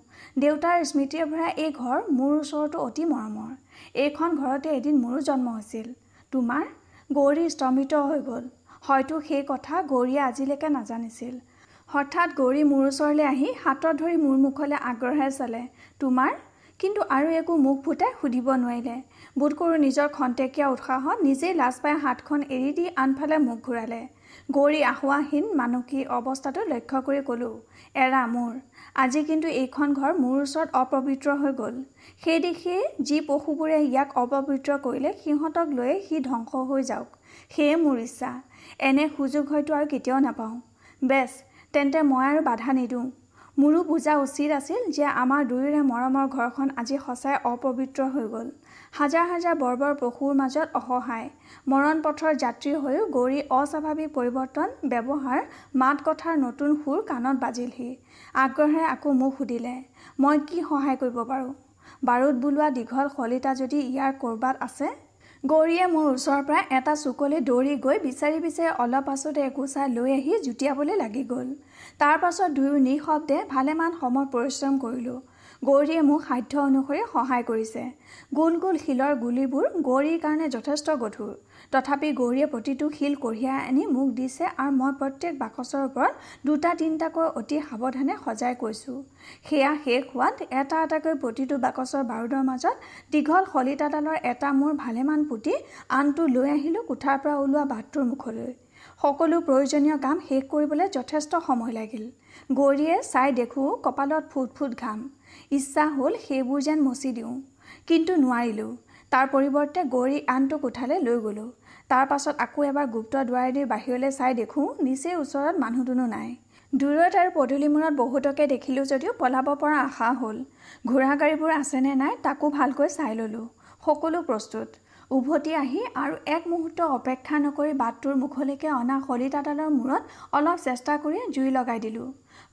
দেউতাৰ স্মৃতিৰে ভৰা এই ঘৰ মোৰ ওচৰতো অতি মৰমৰ এইখন ঘৰতে এদিন মোৰো জন্ম হৈছিল তোমাৰ গৌৰী স্তম্ভিত হৈ গ'ল হয়তো সেই কথা গৌৰীয়ে আজিলৈকে নাজানিছিল হঠাৎ গৌৰী মোৰ ওচৰলৈ আহি হাতত ধৰি মোৰ মুখলৈ আগ্ৰহেৰে চালে তোমাৰ কিন্তু আৰু একো মুখ ফুটাই সুধিব নোৱাৰিলে বোধ কৰোঁ নিজৰ খন্তেকীয়া উৎসাহত নিজেই লাজ পাই হাতখন এৰি দি আনফালে মুখ ঘূৰালে গৌৰী আহোৱাহীন মানসী অৱস্থাটো লক্ষ্য কৰি ক'লোঁ এৰা মোৰ আজি কিন্তু এইখন ঘৰ মোৰ ওচৰত অপবিত্ৰ হৈ গ'ল সেই দেশে যি পশুবোৰে ইয়াক অপবিত্ৰ কৰিলে সিহঁতক লৈয়ে সি ধ্বংস হৈ যাওক সেয়ে মোৰ ইচ্ছা এনে সুযোগ হয়তো আৰু কেতিয়াও নাপাওঁ বেছ তেন্তে মই আৰু বাধা নিদিওঁ মোৰো বুজা উচিত আছিল যে আমাৰ দুয়োৰে মৰমৰ ঘৰখন আজি সঁচাই অপবিত্ৰ হৈ গ'ল হাজাৰ হাজাৰ বৰ্বৰ পশুৰ মাজত অসহায় মৰণ পথৰ যাত্ৰী হৈও গৌৰী অস্বাভাৱিক পৰিৱৰ্তন ব্যৱহাৰ মাত কথাৰ নতুন সুৰ কাণত বাজিলহি আগ্ৰহেৰে আকৌ মোক সুধিলে মই কি সহায় কৰিব পাৰোঁ বাৰুদ বোলোৱা দীঘল শলিতা যদি ইয়াৰ ক'ৰবাত আছে গৌৰীয়ে মোৰ ওচৰৰ পৰা এটা চুকলৈ দৌৰি গৈ বিচাৰি বিচাৰি অলপ পাছতে একোচা লৈ আহি জুতিয়াবলৈ লাগি গ'ল তাৰপাছত দুয়ো নিঃশব্দে ভালেমান সময় পৰিশ্ৰম কৰিলোঁ গৌৰীয়ে মোক সাধ্য অনুসৰি সহায় কৰিছে গোল গোল শিলৰ গুলিবোৰ গৌৰীৰ কাৰণে যথেষ্ট গধুৰ তথাপি গৌৰীয়ে প্ৰতিটো শিল কঢ়িয়াই আনি মোক দিছে আৰু মই প্ৰত্যেক বাকচৰ ওপৰত দুটা তিনিটাকৈ অতি সাৱধানে সজাই কৈছোঁ সেয়া শেষ হোৱাত এটা এটাকৈ প্ৰতিটো বাকচৰ বাৰুদৰ মাজত দীঘল শলিতাডালৰ এটা মোৰ ভালেমান পুতি আনটো লৈ আহিলোঁ কোঠাৰ পৰা ওলোৱা বাটটোৰ মুখলৈ সকলো প্ৰয়োজনীয় কাম শেষ কৰিবলৈ যথেষ্ট সময় লাগিল গৌৰীয়ে চাই দেখোঁ কপালত ফুট ফুট ঘাম ইচ্ছা হ'ল সেইবোৰ যেন মচি দিওঁ কিন্তু নোৱাৰিলোঁ তাৰ পৰিৱৰ্তে গৌৰী আনটো কোঠালৈ লৈ গ'লোঁ তাৰপাছত আকৌ এবাৰ গুপ্ত দুৱাৰেদি বাহিৰলৈ চাই দেখোঁ নিচেই ওচৰত মানুহ দুনো নাই দূৰত আৰু পদূলি মূৰত বহুতকে দেখিলোঁ যদিও পলাব পৰা আশা হ'ল ঘোঁৰা গাড়ীবোৰ আছেনে নাই তাকো ভালকৈ চাই ল'লোঁ সকলো প্ৰস্তুত উভতি আহি আৰু এক মুহূৰ্ত অপেক্ষা নকৰি বাটটোৰ মুখলৈকে অনা শলিতাডালৰ মূৰত অলপ চেষ্টা কৰি জুই লগাই দিলোঁ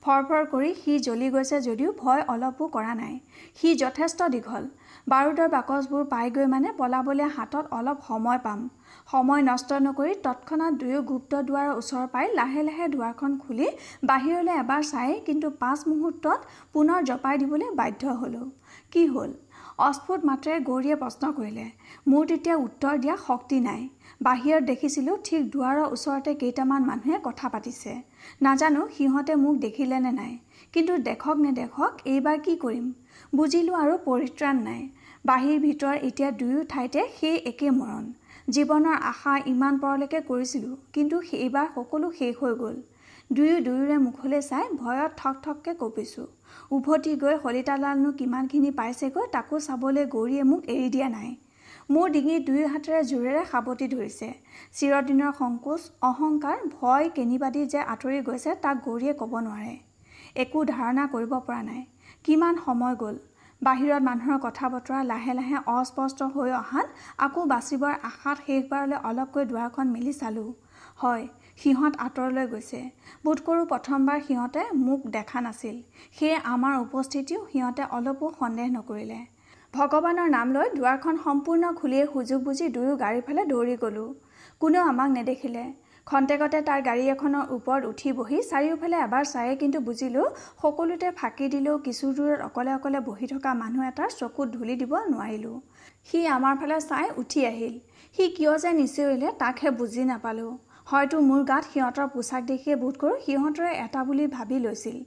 ফৰফৰ কৰি সি জ্বলি গৈছে যদিও ভয় অলপো কৰা নাই সি যথেষ্ট দীঘল বাৰুদৰ বাকচবোৰ পাই গৈ মানে পলাবলৈ হাতত অলপ সময় পাম সময় নষ্ট নকৰি তৎক্ষণাত দুয়ো গুপ্ত দুৱাৰৰ ওচৰ পাই লাহে লাহে দুৱাৰখন খুলি বাহিৰলৈ এবাৰ চাই কিন্তু পাঁচ মুহূৰ্তত পুনৰ জপাই দিবলৈ বাধ্য হ'লোঁ কি হ'ল অস্ফুট মাত্ৰে গৌৰীয়ে প্ৰশ্ন কৰিলে মোৰ তেতিয়া উত্তৰ দিয়া শক্তি নাই বাহিৰত দেখিছিলোঁ ঠিক দুৱাৰৰ ওচৰতে কেইটামান মানুহে কথা পাতিছে নাজানো সিহঁতে মোক দেখিলে নে নাই কিন্তু দেখক নেদেখক এইবাৰ কি কৰিম বুজিলোঁ আৰু পৰিত্ৰাণ নাই বাহিৰ ভিতৰ এতিয়া দুয়ো ঠাইতে সেই একে মৰণ জীৱনৰ আশা ইমান পৰলৈকে কৰিছিলোঁ কিন্তু সেইবাৰ সকলো শেষ হৈ গ'ল দুয়ো দুয়োৰে মুখলৈ চাই ভয়ত ঠক ঠককৈ কঁপিছোঁ উভতি গৈ হলিতালালনো কিমানখিনি পাইছেগৈ তাকো চাবলৈ গৌৰীয়ে মোক এৰি দিয়া নাই মোৰ ডিঙিত দুয়ো হাতেৰে জোৰেৰে সাৱটি ধৰিছে চিৰদিনৰ সংকোচ অহংকাৰ ভয় কেনিবাদি যে আঁতৰি গৈছে তাক গৌৰীয়ে ক'ব নোৱাৰে একো ধাৰণা কৰিব পৰা নাই কিমান সময় গ'ল বাহিৰত মানুহৰ কথা বতৰা লাহে লাহে অস্পষ্ট হৈ অহাত আকৌ বাচিবৰ আশাত শেষবাৰলৈ অলপকৈ দুৱাৰখন মেলি চালোঁ হয় সিহঁত আঁতৰলৈ গৈছে বোধ কৰোঁ প্ৰথমবাৰ সিহঁতে মোক দেখা নাছিল সেয়ে আমাৰ উপস্থিতিও সিহঁতে অলপো সন্দেহ নকৰিলে ভগৱানৰ নাম লৈ দুৱাৰখন সম্পূৰ্ণ খুলিয়ে সুযোগ বুজি দুয়ো গাড়ীফালে দৌৰি গ'লোঁ কোনেও আমাক নেদেখিলে খন্তেকতে তাৰ গাড়ী এখনৰ ওপৰত উঠি বহি চাৰিওফালে এবাৰ চায়ে কিন্তু বুজিলোঁ সকলোতে ফাঁকি দিলেও কিছু দূৰত অকলে অকলে বহি থকা মানুহ এটাৰ চকুত ধূলি দিব নোৱাৰিলোঁ সি আমাৰ ফালে চাই উঠি আহিল সি কিয় যে নিচিঞৰিলে তাকহে বুজি নাপালোঁ হয়তো মোৰ গাত সিহঁতৰ পোছাক দেখিয়ে বোধ কৰোঁ সিহঁতৰে এটা বুলি ভাবি লৈছিল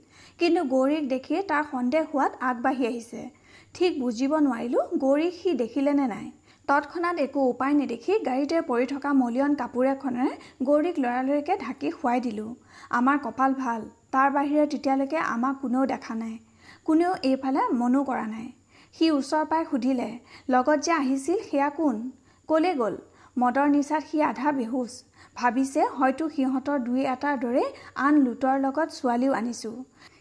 কিন্তু গৌৰীক দেখিয়ে তাৰ সন্দেহ হোৱাত আগবাঢ়ি আহিছে ঠিক বুজিব নোৱাৰিলোঁ গৌৰীক সি দেখিলে নে নাই তৎক্ষণাত একো উপায় নেদেখি গাড়ীতে পৰি থকা মলিয়ন কাপোৰ এখনেৰে গৌৰীক লৰালৰিকে ঢাকি শুৱাই দিলোঁ আমাৰ কপাল ভাল তাৰ বাহিৰে তেতিয়ালৈকে আমাক কোনেও দেখা নাই কোনেও এইফালে মনো কৰা নাই সি ওচৰ পাই সুধিলে লগত যে আহিছিল সেয়া কোন ক'লৈ গ'ল মদৰ নিচাত সি আধা বেহুচ ভাবিছে হয়তো সিহঁতৰ দুই এটাৰ দৰে আন লোটৰ লগত ছোৱালীও আনিছোঁ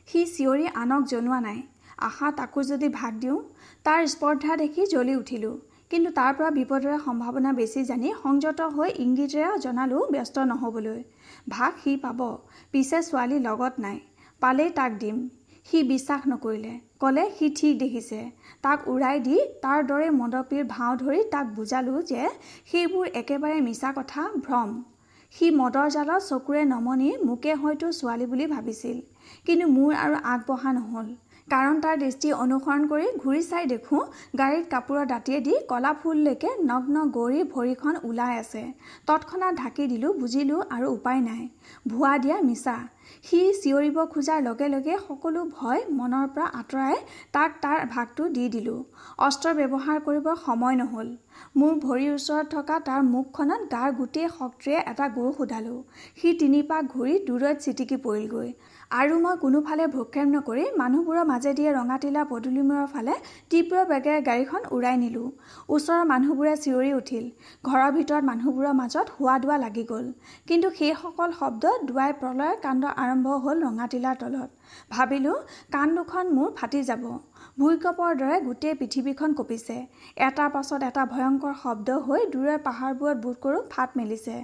সি চিঞৰি আনক জনোৱা নাই আশা তাকো যদি ভাগ দিওঁ তাৰ স্পৰ্ধা দেখি জ্বলি উঠিলোঁ কিন্তু তাৰ পৰা বিপদৰ সম্ভাৱনা বেছি জানি সংযত হৈ ইংগিতেৰে জনালো ব্যস্ত নহ'বলৈ ভাগ সি পাব পিছে ছোৱালী লগত নাই পালেই তাক দিম সি বিশ্বাস নকৰিলে ক'লে সি ঠিক দেখিছে তাক উৰাই দি তাৰ দৰে মদপীৰ ভাও ধৰি তাক বুজালোঁ যে সেইবোৰ একেবাৰে মিছা কথা ভ্ৰম সি মদৰ জালত চকুৰে নমনি মোকে হয়তো ছোৱালী বুলি ভাবিছিল কিন্তু মোৰ আৰু আগবঢ়া নহ'ল কাৰণ তাৰ দৃষ্টি অনুসৰণ কৰি ঘূৰি চাই দেখোঁ গাড়ীত কাপোৰৰ দাঁতিয়েদি কলা ফুললৈকে নগ্ন গৌৰী ভৰিখন ওলাই আছে তৎক্ষণাত ঢাকি দিলোঁ বুজিলোঁ আৰু উপায় নাই ভুৱা দিয়া মিছা সি চিঞৰিব খোজাৰ লগে লগে সকলো ভয় মনৰ পৰা আঁতৰাই তাক তাৰ ভাগটো দি দিলোঁ অস্ত্ৰ ব্যৱহাৰ কৰিবৰ সময় নহ'ল মোৰ ভৰিৰ ওচৰত থকা তাৰ মুখখনত গাৰ গোটেই শক্তিৰে এটা গুৰু সোধালোঁ সি তিনিপাক ঘূৰি দূৰৈত চিটিকি পৰিলগৈ আৰু মই কোনোফালে ভ্ৰক্ষেপ নকৰি মানুহবোৰৰ মাজেদিয়ে ৰঙাটিলা পদূলিমূৰৰ ফালে তীব্ৰ বেগেৰে গাড়ীখন উৰাই নিলোঁ ওচৰৰ মানুহবোৰে চিঞৰি উঠিল ঘৰৰ ভিতৰত মানুহবোৰৰ মাজত হোৱা দোৱা লাগি গ'ল কিন্তু সেইসকল শব্দ দুৱাই প্ৰলয়ৰ কাণ্ড আৰম্ভ হ'ল ৰঙাটিলাৰ তলত ভাবিলোঁ কাণ দুখন মোৰ ফাটি যাব ভূঁইকঁপৰ দৰে গোটেই পৃথিৱীখন কঁপিছে এটাৰ পাছত এটা ভয়ংকৰ শব্দ হৈ দূৰৈৰ পাহাৰবোৰত বোধ কৰোঁ ফাট মেলিছে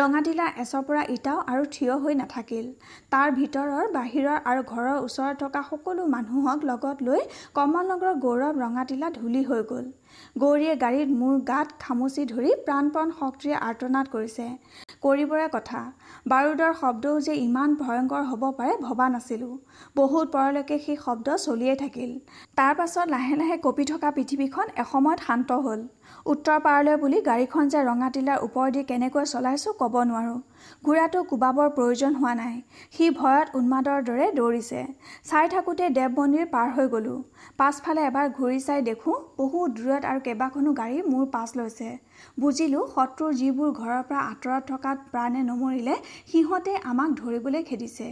ৰঙাটিলা এচৰ পৰা ইটাও আৰু থিয় হৈ নাথাকিল তাৰ ভিতৰৰ বাহিৰৰ আৰু ঘৰৰ ওচৰত থকা সকলো মানুহক লগত লৈ কমলনগৰৰ গৌৰৱ ৰঙা ৰঙাটিলা ধূলি হৈ গ'ল গৌৰীয়ে গাড়ীত মোৰ গাত খামুচি ধৰি প্ৰাণপ্ৰাণ শক্তিৰে আৰ্তনাদ কৰিছে কৰিবৰে কথা বাৰুদৰ শব্দও যে ইমান ভয়ংকৰ হ'ব পাৰে ভবা নাছিলোঁ বহুত পৰলৈকে সেই শব্দ চলিয়েই থাকিল তাৰ পাছত লাহে লাহে কঁপি থকা পৃথিৱীখন এসময়ত শান্ত হ'ল উত্তৰ পাৰলৈ বুলি গাড়ীখন যে ৰঙাটিলাৰ ওপৰেদি কেনেকৈ চলাইছোঁ ক'ব নোৱাৰোঁ ঘোঁৰাটো কোবাবৰ প্ৰয়োজন হোৱা নাই সি ভয়ত উন্মাদৰ দৰে দৌৰিছে চাই থাকোঁতে দেৱ মন্দিৰ পাৰ হৈ গ'লোঁ পাছফালে এবাৰ ঘূৰি চাই দেখোঁ বহু দূৰত আৰু কেইবাখনো গাড়ী মোৰ পাছ লৈছে বুজিলোঁ শত্ৰুৰ যিবোৰ ঘৰৰ পৰা আঁতৰত থকাত প্ৰাণে নমৰিলে সিহঁতে আমাক ধৰিবলৈ খেদিছে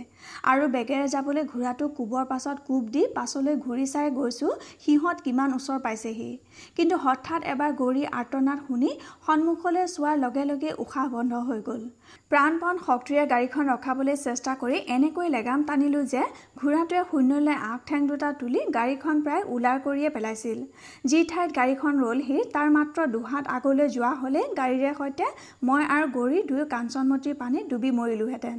আৰু বেগেৰে যাবলৈ ঘোঁৰাটো কোবৰ পাছত কোব দি পাছলৈ ঘূৰি চাই গৈছোঁ সিহঁত কিমান ওচৰ পাইছেহি কিন্তু হঠাৎ এবাৰ গৌৰী আৰ্তনাদ শুনি সন্মুখলৈ চোৱাৰ লগে লগে উশাহ বন্ধ হৈ গ'ল প্ৰাণপণ শক্তিৰে গাড়ীখন ৰখাবলৈ চেষ্টা কৰি এনেকৈ লেগাম টানিলোঁ যে ঘোঁৰাটোৱে শূন্যলৈ আগ ঠেং দুটা তুলি গাড়ীখন প্ৰায় ওলাৰ কৰিয়ে পেলাইছিল যি ঠাইত গাড়ীখন ৰ'লহি তাৰ মাত্ৰ দুহাত আগলৈ যোৱা হ'লে গাড়ীৰে সৈতে মই আৰু গৰি দুয়ো কাঞ্চনমতীৰ পানীত ডুবি মৰিলোহেঁতেন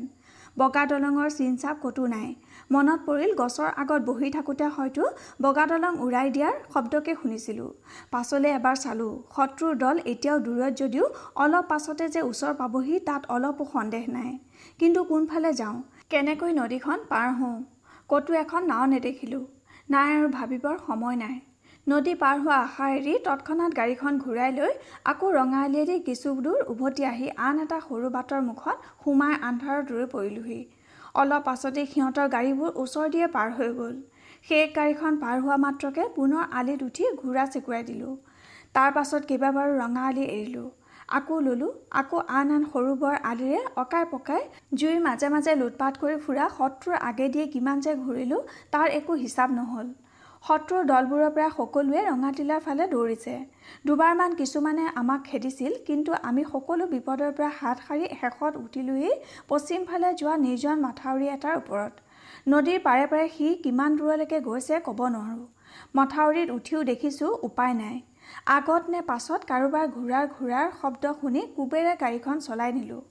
বগা দলঙৰ চিন চাপ ক'তো নাই মনত পৰিল গছৰ আগত বহি থাকোঁতে হয়তো বগা দলং উৰাই দিয়াৰ শব্দকে শুনিছিলোঁ পাছলৈ এবাৰ চালোঁ শত্ৰুৰ দল এতিয়াও দূৰত যদিও অলপ পাছতে যে ওচৰ পাবহি তাত অলপো সন্দেহ নাই কিন্তু কোনফালে যাওঁ কেনেকৈ নদীখন পাৰ হওঁ ক'তো এখন নাও নেদেখিলোঁ নাই আৰু ভাবিবৰ সময় নাই নদী পাৰ হোৱা আশা এৰি তৎক্ষণাত গাড়ীখন ঘূৰাই লৈ আকৌ ৰঙালীয়েদি কিছু দূৰ উভতি আহি আন এটা সৰু বাটৰ মুখত সোমাই আন্ধাৰত ৰৈ পৰিলোহি অলপ পাছতেই সিহঁতৰ গাড়ীবোৰ ওচৰ দিয়ে পাৰ হৈ গ'ল সেই গাড়ীখন পাৰ হোৱা মাত্ৰকে পুনৰ আলিত উঠি ঘূৰা চিকুৰাই দিলোঁ তাৰ পাছত কেইবাবাৰো ৰঙা আলি এৰিলোঁ আকৌ ল'লোঁ আকৌ আন আন সৰু বৰ আলিৰে অকাই পকাই জুইৰ মাজে মাজে লুটপাট কৰি ফুৰা শত্ৰুৰ আগেদিয়ে কিমান যে ঘূৰিলোঁ তাৰ একো হিচাপ নহ'ল শত্ৰুৰ দলবোৰৰ পৰা সকলোৱে ৰঙাটিলাৰ ফালে দৌৰিছে দুবাৰমান কিছুমানে আমাক খেদিছিল কিন্তু আমি সকলো বিপদৰ পৰা হাত সাৰি শেষত উঠিলোহি পশ্চিমফালে যোৱা নিৰ্জন মাথাউৰি এটাৰ ওপৰত নদীৰ পাৰে পাৰে সি কিমান দূৰলৈকে গৈছে ক'ব নোৱাৰোঁ মথাউৰিত উঠিও দেখিছোঁ উপায় নাই আগত নে পাছত কাৰোবাৰ ঘূৰাৰ ঘূৰাৰ শব্দ শুনি কোবেৰে গাড়ীখন চলাই নিলোঁ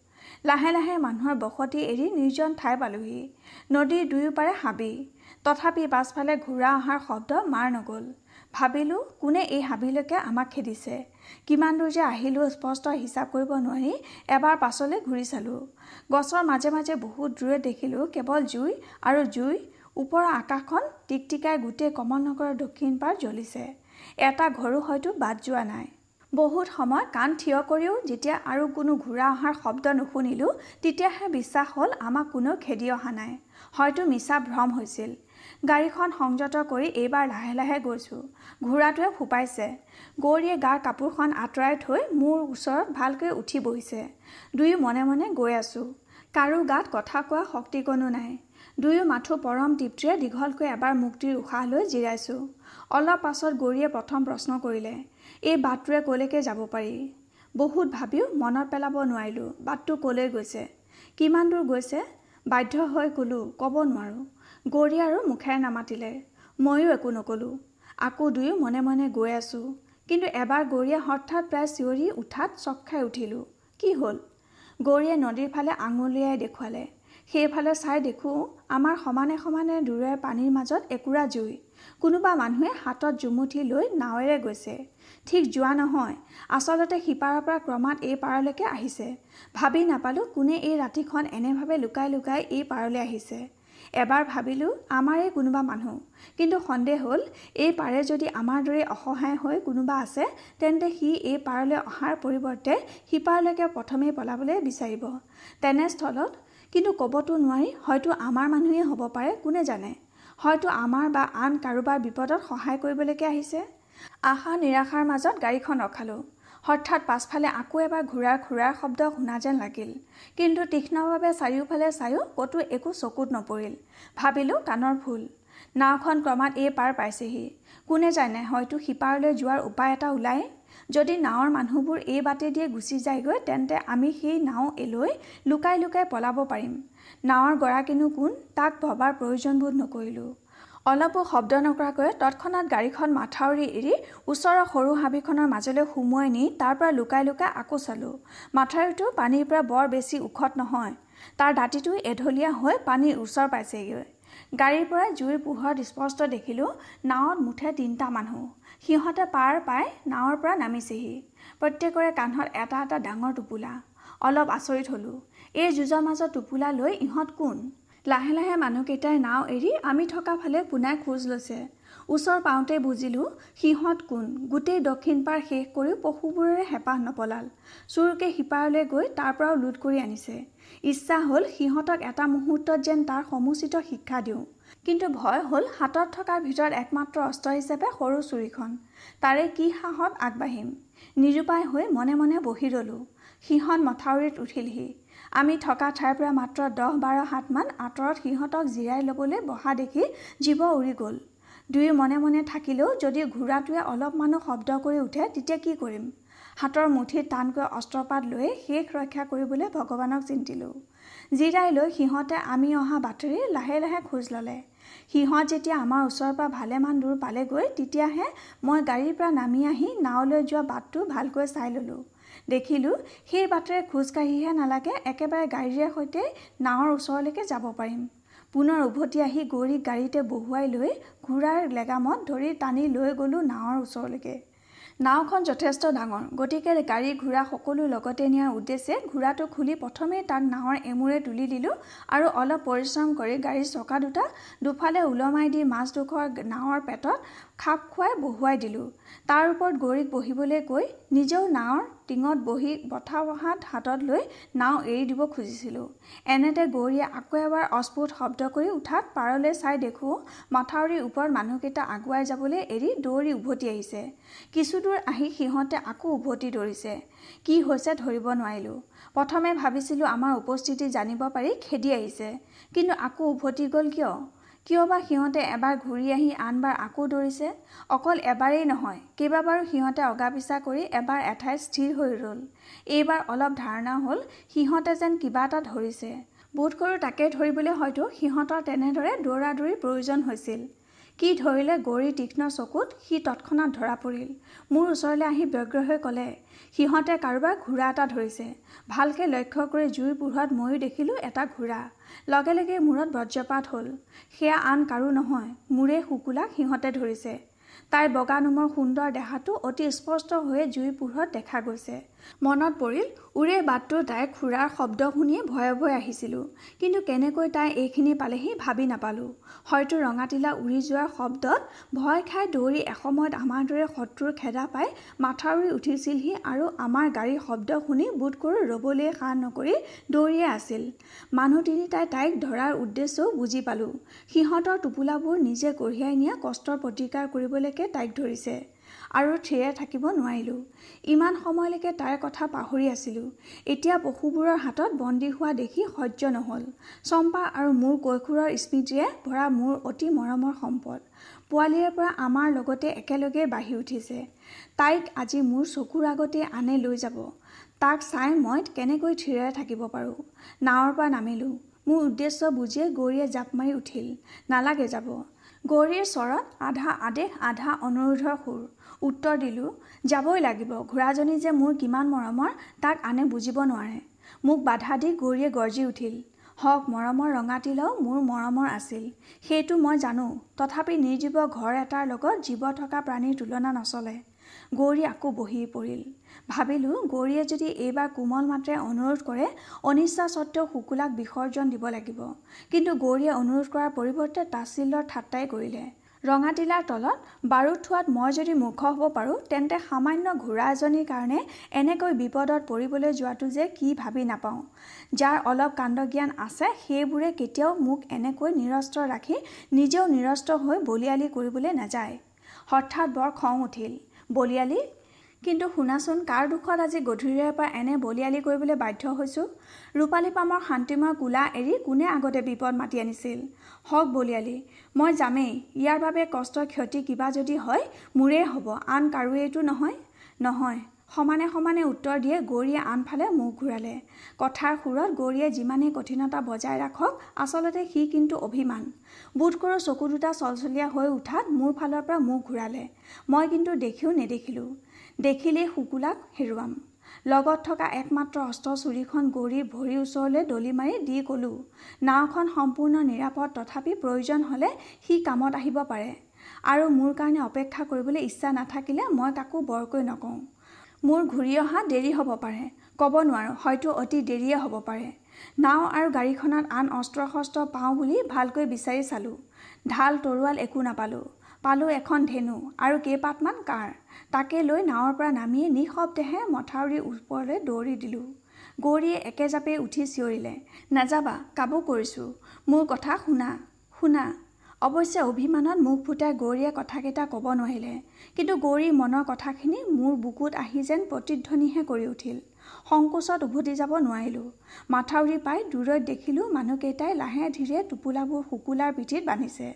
লাহে লাহে মানুহৰ বসতি এৰি নিৰ্জন ঠাই পালোহি নদীৰ দুয়োপাৰে হাবি তথাপি পাছফালে ঘূৰা অহাৰ শব্দ মাৰ নগ'ল ভাবিলোঁ কোনে এই হাবিলৈকে আমাক খেদিছে কিমান দূৰ যে আহিলোঁ স্পষ্ট হিচাপ কৰিব নোৱাৰি এবাৰ পাছলৈ ঘূৰি চালোঁ গছৰ মাজে মাজে বহুত দূৰত দেখিলোঁ কেৱল জুই আৰু জুই ওপৰৰ আকাশখন টিকটিকাই গোটেই কমল নগৰৰ দক্ষিণ পাৰ জ্বলিছে এটা ঘৰো হয়তো বাদ যোৱা নাই বহুত সময় কাণ থিয় কৰিও যেতিয়া আৰু কোনো ঘূৰা অহাৰ শব্দ নুশুনিলোঁ তেতিয়াহে বিশ্বাস হ'ল আমাক কোনেও খেদি অহা নাই হয়তো মিছা ভ্ৰম হৈছিল গাড়ীখন সংযত কৰি এইবাৰ লাহে লাহে গৈছোঁ ঘোঁৰাটোৱে ফুপাইছে গৌৰীয়ে গাৰ কাপোৰখন আঁতৰাই থৈ মোৰ ওচৰত ভালকৈ উঠি বহিছে দুয়ো মনে মনে গৈ আছোঁ কাৰো গাত কথা কোৱা শক্তিকণো নাই দুয়ো মাথো পৰম তৃপ্তিৰে দীঘলকৈ এবাৰ মুক্তিৰ উশাহ লৈ জিৰাইছোঁ অলপ পাছত গৌৰীয়ে প্ৰথম প্ৰশ্ন কৰিলে এই বাটটোৱে ক'লৈকে যাব পাৰি বহুত ভাবিও মনত পেলাব নোৱাৰিলোঁ বাটটো ক'লৈ গৈছে কিমান দূৰ গৈছে বাধ্য হৈ ক'লোঁ ক'ব নোৱাৰোঁ গৌৰীয়ে আৰু মুখেৰে নামাতিলে ময়ো একো নক'লোঁ আকৌ দুয়ো মনে মনে গৈ আছোঁ কিন্তু এবাৰ গৌৰীয়ে হঠাৎ প্ৰায় চিঞৰি উঠাত চক খাই উঠিলোঁ কি হ'ল গৌৰীয়ে নদীৰ ফালে আঙুলিয়াই দেখুৱালে সেইফালে চাই দেখোঁ আমাৰ সমানে সমানে দূৰে পানীৰ মাজত একোৰা জুই কোনোবা মানুহে হাতত জুমুঠি লৈ নাৱেৰে গৈছে ঠিক যোৱা নহয় আচলতে সিপাৰৰ পৰা ক্ৰমাৎ এই পাৰলৈকে আহিছে ভাবি নাপালোঁ কোনে এই ৰাতিখন এনেভাৱে লুকাই লুকাই এই পাৰলৈ আহিছে এবাৰ ভাবিলোঁ আমাৰে কোনোবা মানুহ কিন্তু সন্দেহ হ'ল এই পাৰে যদি আমাৰ দৰে অসহায় হৈ কোনোবা আছে তেন্তে সি এই পাৰলৈ অহাৰ পৰিৱৰ্তে সিপাৰলৈকে প্ৰথমেই পলাবলৈ বিচাৰিব তেনেস্থলত কিন্তু ক'বতো নোৱাৰি হয়তো আমাৰ মানুহেই হ'ব পাৰে কোনে জানে হয়তো আমাৰ বা আন কাৰোবাৰ বিপদত সহায় কৰিবলৈকে আহিছে আশা নিৰাশাৰ মাজত গাড়ীখন ৰখালোঁ হঠাৎ পাছফালে আকৌ এবাৰ ঘূৰা খুৰাৰ শব্দ শুনা যেন লাগিল কিন্তু তীক্ষ্ণভাৱে চাৰিওফালে চায়ো ক'তো একো চকুত নপৰিল ভাবিলোঁ কাণৰ ভুল নাওখন ক্ৰমাৎ এই পাৰ পাইছেহি কোনে জানে হয়তো সিপাৰলৈ যোৱাৰ উপায় এটা ওলায় যদি নাৱৰ মানুহবোৰ এই বাটেদিয়ে গুচি যায়গৈ তেন্তে আমি সেই নাও এলৈ লুকাই লুকাই পলাব পাৰিম নাৱৰ গৰাকীনো কোন তাক ভবাৰ প্ৰয়োজনবোধ নকৰিলোঁ অলপো শব্দ নকৰাকৈ তৎক্ষণাত গাড়ীখন মাথাউৰি এৰি ওচৰৰ সৰু হাবিখনৰ মাজলৈ সুমুৱাই নি তাৰ পৰা লুকাই লুকাই আকৌ চালোঁ মাথাউৰিটো পানীৰ পৰা বৰ বেছি ওখত নহয় তাৰ দাঁতিটো এঢলীয়া হৈ পানীৰ ওচৰ পাইছেগৈ গাড়ীৰ পৰা জুইৰ পোহৰত স্পষ্ট দেখিলোঁ নাৱত মুঠে তিনিটা মানুহ সিহঁতে পাৰ পাই নাৱৰ পৰা নামিছেহি প্ৰত্যেকৰে কান্ধত এটা এটা ডাঙৰ টোপোলা অলপ আচৰিত হ'লোঁ এই যুঁজৰ মাজত টোপোলা লৈ ইহঁত কোন লাহে লাহে মানুহকেইটাই নাও এৰি আমি থকা ফালে পোনাই খোজ লৈছে ওচৰ পাওঁতে বুজিলোঁ সিহঁত কোন গোটেই দক্ষিণ পাৰ শেষ কৰিও পশুবোৰৰে হেঁপাহ নপলাল চোৰকে সিপাৰলৈ গৈ তাৰ পৰাও লুট কৰি আনিছে ইচ্ছা হ'ল সিহঁতক এটা মুহূৰ্তত যেন তাৰ সমুচিত শিক্ষা দিওঁ কিন্তু ভয় হ'ল হাতত থকাৰ ভিতৰত একমাত্ৰ অস্ত্ৰ হিচাপে সৰু চুৰিখন তাৰে কি সাহত আগবাঢ়িম নিৰুপায় হৈ মনে মনে বহি ৰ'লোঁ সিহঁত মথাউৰিত উঠিলহি আমি থকা ঠাইৰ পৰা মাত্ৰ দহ বাৰ হাতমান আঁতৰত সিহঁতক জিৰাই ল'বলৈ বহা দেখি জীৱ উৰি গ'ল দুয়ো মনে মনে থাকিলেও যদি ঘোঁৰাটোৱে অলপমানো শব্দ কৰি উঠে তেতিয়া কি কৰিম হাতৰ মুঠিত টানকৈ অস্ত্ৰপাত লৈ শেষ ৰক্ষা কৰিবলৈ ভগৱানক চিন্তিলোঁ জিৰাই লৈ সিহঁতে আমি অহা বাতৰি লাহে লাহে খোজ ল'লে সিহঁত যেতিয়া আমাৰ ওচৰৰ পৰা ভালেমান দূৰ পালেগৈ তেতিয়াহে মই গাড়ীৰ পৰা নামি আহি নাৱলৈ যোৱা বাটটো ভালকৈ চাই ল'লোঁ দেখিলোঁ সেই বাটেৰে খোজকাঢ়িহে নালাগে একেবাৰে গাড়ীৰে সৈতে নাৱৰ ওচৰলৈকে যাব পাৰিম পুনৰ উভতি আহি গৌৰীক গাড়ীতে বহুৱাই লৈ ঘোঁৰাৰ লেগামত ধৰি টানি লৈ গ'লোঁ নাৱৰ ওচৰলৈকে নাওখন যথেষ্ট ডাঙৰ গতিকে গাড়ী ঘোঁৰা সকলো লগতে নিয়াৰ উদ্দেশ্যে ঘোঁৰাটো খুলি প্ৰথমেই তাক নাৱৰ এমূৰে তুলি দিলোঁ আৰু অলপ পৰিশ্ৰম কৰি গাড়ীৰ চকা দুটা দুফালে ওলমাই দি মাছডোখৰ নাৱৰ পেটত খাপ খুৱাই বহুৱাই দিলোঁ তাৰ ওপৰত গৌৰীক বহিবলৈ কৈ নিজেও নাৱৰ টিঙত বহি বঠা বহাত হাতত লৈ নাও এৰি দিব খুজিছিলোঁ এনেতে গৌৰীয়ে আকৌ এবাৰ অস্ফুট শব্দ কৰি উঠাত পাৰলৈ চাই দেখোঁ মাথাউৰিৰ ওপৰত মানুহকেইটা আগুৱাই যাবলৈ এৰি দৌৰি উভতি আহিছে কিছুদূৰ আহি সিহঁতে আকৌ উভতি দৌৰিছে কি হৈছে ধৰিব নোৱাৰিলোঁ প্ৰথমে ভাবিছিলোঁ আমাৰ উপস্থিতি জানিব পাৰি খেদি আহিছে কিন্তু আকৌ উভতি গ'ল কিয় কিয় বা সিহঁতে এবাৰ ঘূৰি আহি আনবাৰ আকৌ দৌৰিছে অকল এবাৰেই নহয় কেইবাবাৰো সিহঁতে অগা পিছা কৰি এবাৰ এঠাইত স্থিৰ হৈ ৰ'ল এইবাৰ অলপ ধাৰণা হ'ল সিহঁতে যেন কিবা এটা ধৰিছে বোধ কৰোঁ তাকে ধৰিবলৈ হয়তো সিহঁতৰ তেনেদৰে দৌৰা দৌৰি প্ৰয়োজন হৈছিল কি ধৰিলে গৌৰী তীক্ষ্ণ চকুত সি তৎক্ষণাত ধৰা পৰিল মোৰ ওচৰলৈ আহি ব্যগ্ৰ হৈ ক'লে সিহঁতে কাৰোবাৰ ঘোঁৰা এটা ধৰিছে ভালকৈ লক্ষ্য কৰি জুই পোহৰত ময়ো দেখিলোঁ এটা ঘোঁৰা লগে লগে মূৰত বজ্ৰপাত হ'ল সেয়া আন কাৰো নহয় মূৰে শুকুলাক সিহঁতে ধৰিছে তাইৰ বগা নোমৰ সুন্দৰ দেহাটো অতি স্পষ্ট হৈয়ে জুইৰ পোহৰত দেখা গৈছে মনত পৰিল উৰে বাটটো তাই খুৰাৰ শব্দ শুনিয়ে ভয়ে ভয়ে আহিছিলোঁ কিন্তু কেনেকৈ তাই এইখিনি পালেহি ভাবি নাপালোঁ হয়তো ৰঙাতিলা উৰি যোৱাৰ শব্দত ভয় খাই দৌৰি এসময়ত আমাৰ দৰে শত্ৰুৰ খেদা পাই মাথা উৰি উঠিছিলহি আৰু আমাৰ গাড়ীৰ শব্দ শুনি বোধ কৰো ৰ'বলৈয়ে সাৰ নকৰি দৌৰিয়ে আছিল মানুহ তিনি তাই তাইক ধৰাৰ উদ্দেশ্যও বুজি পালোঁ সিহঁতৰ টোপোলাবোৰ নিজে কঢ়িয়াই নিয়া কষ্টৰ প্ৰতিকাৰ কৰিবলৈকে তাইক ধৰিছে আৰু থিৰে থাকিব নোৱাৰিলোঁ ইমান সময়লৈকে তাইৰ কথা পাহৰি আছিলোঁ এতিয়া পশুবোৰৰ হাতত বন্দী হোৱা দেখি সহ্য নহ'ল চম্পা আৰু মোৰ কৈশোৰৰ স্মৃতিয়ে ভৰা মোৰ অতি মৰমৰ সম্পদ পোৱালিৰে পৰা আমাৰ লগতে একেলগে বাঢ়ি উঠিছে তাইক আজি মোৰ চকুৰ আগতে আনে লৈ যাব তাক চাই মই কেনেকৈ থিৰে থাকিব পাৰোঁ নাৱৰ পৰা নামিলোঁ মোৰ উদ্দেশ্য বুজিয়ে গৌৰীয়ে জাপ মাৰি উঠিল নালাগে যাব গৌৰীৰ স্বৰত আধা আদেশ আধা অনুৰোধৰ সুৰ উত্তৰ দিলোঁ যাবই লাগিব ঘোঁৰাজনী যে মোৰ কিমান মৰমৰ তাক আনে বুজিব নোৱাৰে মোক বাধা দি গৌৰীয়ে গৰ্জি উঠিল হওক মৰমৰ ৰঙা তিলও মোৰ মৰমৰ আছিল সেইটো মই জানো তথাপি নিৰ্জীৱ ঘৰ এটাৰ লগত জীৱ থকা প্ৰাণীৰ তুলনা নচলে গৌৰী আকৌ বহি পৰিল ভাবিলোঁ গৌৰীয়ে যদি এইবাৰ কোমল মাতে অনুৰোধ কৰে অনিচ্ছা স্বত্বেও শুকুলাক বিসৰ্জন দিব লাগিব কিন্তু গৌৰীয়ে অনুৰোধ কৰাৰ পৰিৱৰ্তে তাচিল্যৰ ঠাট্টাই কৰিলে ৰঙা ৰঙাটিলাৰ তলত বাৰু থোৱাত মই যদি মূৰ্খ হ'ব পাৰোঁ তেন্তে সামান্য ঘোঁৰা এজনীৰ কাৰণে এনেকৈ বিপদত পৰিবলৈ যোৱাটো যে কি ভাবি নাপাওঁ যাৰ অলপ কাণ্ড জ্ঞান আছে সেইবোৰে কেতিয়াও মোক এনেকৈ নিৰস্ত্ৰ ৰাখি নিজেও নিৰস্ত্ৰ হৈ বলিয়ালি কৰিবলৈ নাযায় হঠাৎ বৰ খং উঠিল বলিয়ালি কিন্তু শুনাচোন কাৰ দুখত আজি গধূলিৰে পৰা এনে বলিয়ালি কৰিবলৈ বাধ্য হৈছোঁ ৰূপালী পামৰ শান্তিময় কোলা এৰি কোনে আগতে বিপদ মাতি আনিছিল হওক বলিয়ালি মই যামেই ইয়াৰ বাবে কষ্ট ক্ষতি কিবা যদি হয় মোৰেই হ'ব আন কাৰোৱেইটো নহয় নহয় সমানে সমানে উত্তৰ দিয়ে গৌৰীয়ে আনফালে মুখ ঘূৰালে কথাৰ সুৰত গৌৰীয়ে যিমানেই কঠিনতা বজাই ৰাখক আচলতে সি কিন্তু অভিমান বোধ কৰো চকু দুটা চলচলীয়া হৈ উঠাত মোৰ ফালৰ পৰা মুখ ঘূৰালে মই কিন্তু দেখিও নেদেখিলোঁ দেখিলেই শুকুলাক হেৰুৱাম লগত থকা একমাত্ৰ অস্ত্ৰ চুৰিখন গৰি ভৰিৰ ওচৰলৈ দলি মাৰি দি ক'লোঁ নাওখন সম্পূৰ্ণ নিৰাপদ তথাপি প্ৰয়োজন হ'লে সি কামত আহিব পাৰে আৰু মোৰ কাৰণে অপেক্ষা কৰিবলৈ ইচ্ছা নাথাকিলে মই কাকো বৰকৈ নকওঁ মোৰ ঘূৰি অহা দেৰি হ'ব পাৰে ক'ব নোৱাৰোঁ হয়তো অতি দেৰিয়ে হ'ব পাৰে নাও আৰু গাড়ীখনত আন অস্ত্ৰ শস্ত্ৰ পাওঁ বুলি ভালকৈ বিচাৰি চালোঁ ঢাল তৰোৱাল একো নাপালোঁ পালোঁ এখন ধেনু আৰু কেইপাতমান কাৰ তাকে লৈ নাৱৰ পৰা নামি নিঃশব্দেহে মথাউৰিৰ ওপৰলৈ দৌৰি দিলোঁ গৌৰীয়ে একেজাপে উঠি চিঞৰিলে নাযাবা কাবু কৰিছোঁ মোৰ কথা শুনা শুনা অৱশ্যে অভিমানত মুখ ফুটাই গৌৰীয়ে কথাকেইটা ক'ব নোৱাৰিলে কিন্তু গৌৰীৰ মনৰ কথাখিনি মোৰ বুকুত আহি যেন প্ৰতিধ্বনিহে কৰি উঠিল সংকোচত উভতি যাব নোৱাৰিলোঁ মাথাউৰি পাই দূৰৈত দেখিলোঁ মানুহকেইটাই লাহে ধীৰে টোপোলাবোৰ শুকুলাৰ পিঠিত বান্ধিছে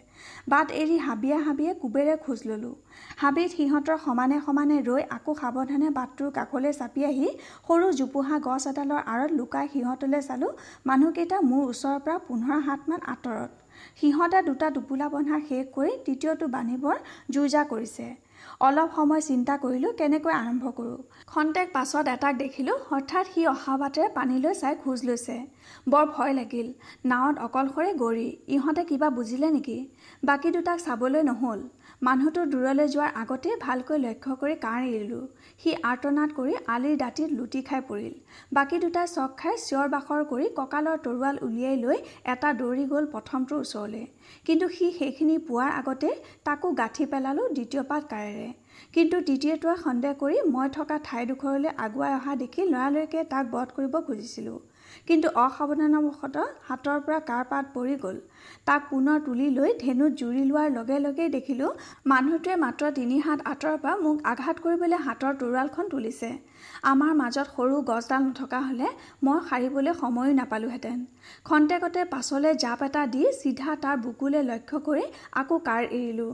বাট এৰি হাবিয়ে হাবিয়ে কোবেৰে খোজ ললোঁ হাবিত সিহঁতৰ সমানে সমানে ৰৈ আকৌ সাৱধানে বাটটোৰ কাষলৈ চাপি আহি সৰু জোপোহা গছ এডালৰ আঁৰত লুকাই সিহঁতলৈ চালোঁ মানুহকেইটা মোৰ ওচৰৰ পৰা পোন্ধৰ হাতমান আঁতৰত সিহঁতে দুটা টোপোলা বন্ধা শেষ কৰি তৃতীয়টো বান্ধিবৰ যুঁজা কৰিছে অলপ সময় চিন্তা কৰিলোঁ কেনেকৈ আৰম্ভ কৰোঁ খন্তেক পাছত এটাক দেখিলোঁ হঠাৎ সি অহা বাটেৰে পানীলৈ চাই খোজ লৈছে বৰ ভয় লাগিল নাৱত অকলশৰে গৌৰী ইহঁতে কিবা বুজিলে নেকি বাকী দুটাক চাবলৈ নহ'ল মানুহটো দূৰলৈ যোৱাৰ আগতে ভালকৈ লক্ষ্য কৰি কাঁড় এৰিলোঁ সি আৰ্তনাদ কৰি আলিৰ দাঁতিত লুটি খাই পৰিল বাকী দুটাই চক খাই চিঞৰ বাখৰ কৰি কঁকালৰ তৰোৱাল উলিয়াই লৈ এটা দৌৰি গ'ল প্ৰথমটোৰ ওচৰলৈ কিন্তু সি সেইখিনি পোৱাৰ আগতে তাকো গাঁঠি পেলালোঁ দ্বিতীয় পাত কাঁড়েৰে কিন্তু তৃতীয়টোৱে সন্দেহ কৰি মই থকা ঠাইডোখৰলৈ আগুৱাই অহা দেখি লৰালৰিকৈ তাক বধ কৰিব খুজিছিলোঁ কিন্তু অসাৱধানবশতঃ হাতৰ পৰা কাৰ পাত পৰি গ'ল তাক পুনৰ তুলি লৈ ধেনুত জুৰি লোৱাৰ লগে লগেই দেখিলোঁ মানুহটোৱে মাত্ৰ তিনি হাত আঁতৰৰ পৰা মোক আঘাত কৰিবলৈ হাতৰ তৰোৱালখন তুলিছে আমাৰ মাজত সৰু গছডাল নথকা হ'লে মই সাৰিবলৈ সময়ো নাপালোঁহেঁতেন খন্তেকতে পাছলৈ জাপ এটা দি চিধা তাৰ বুকুলৈ লক্ষ্য কৰি আকৌ কাৰ এৰিলোঁ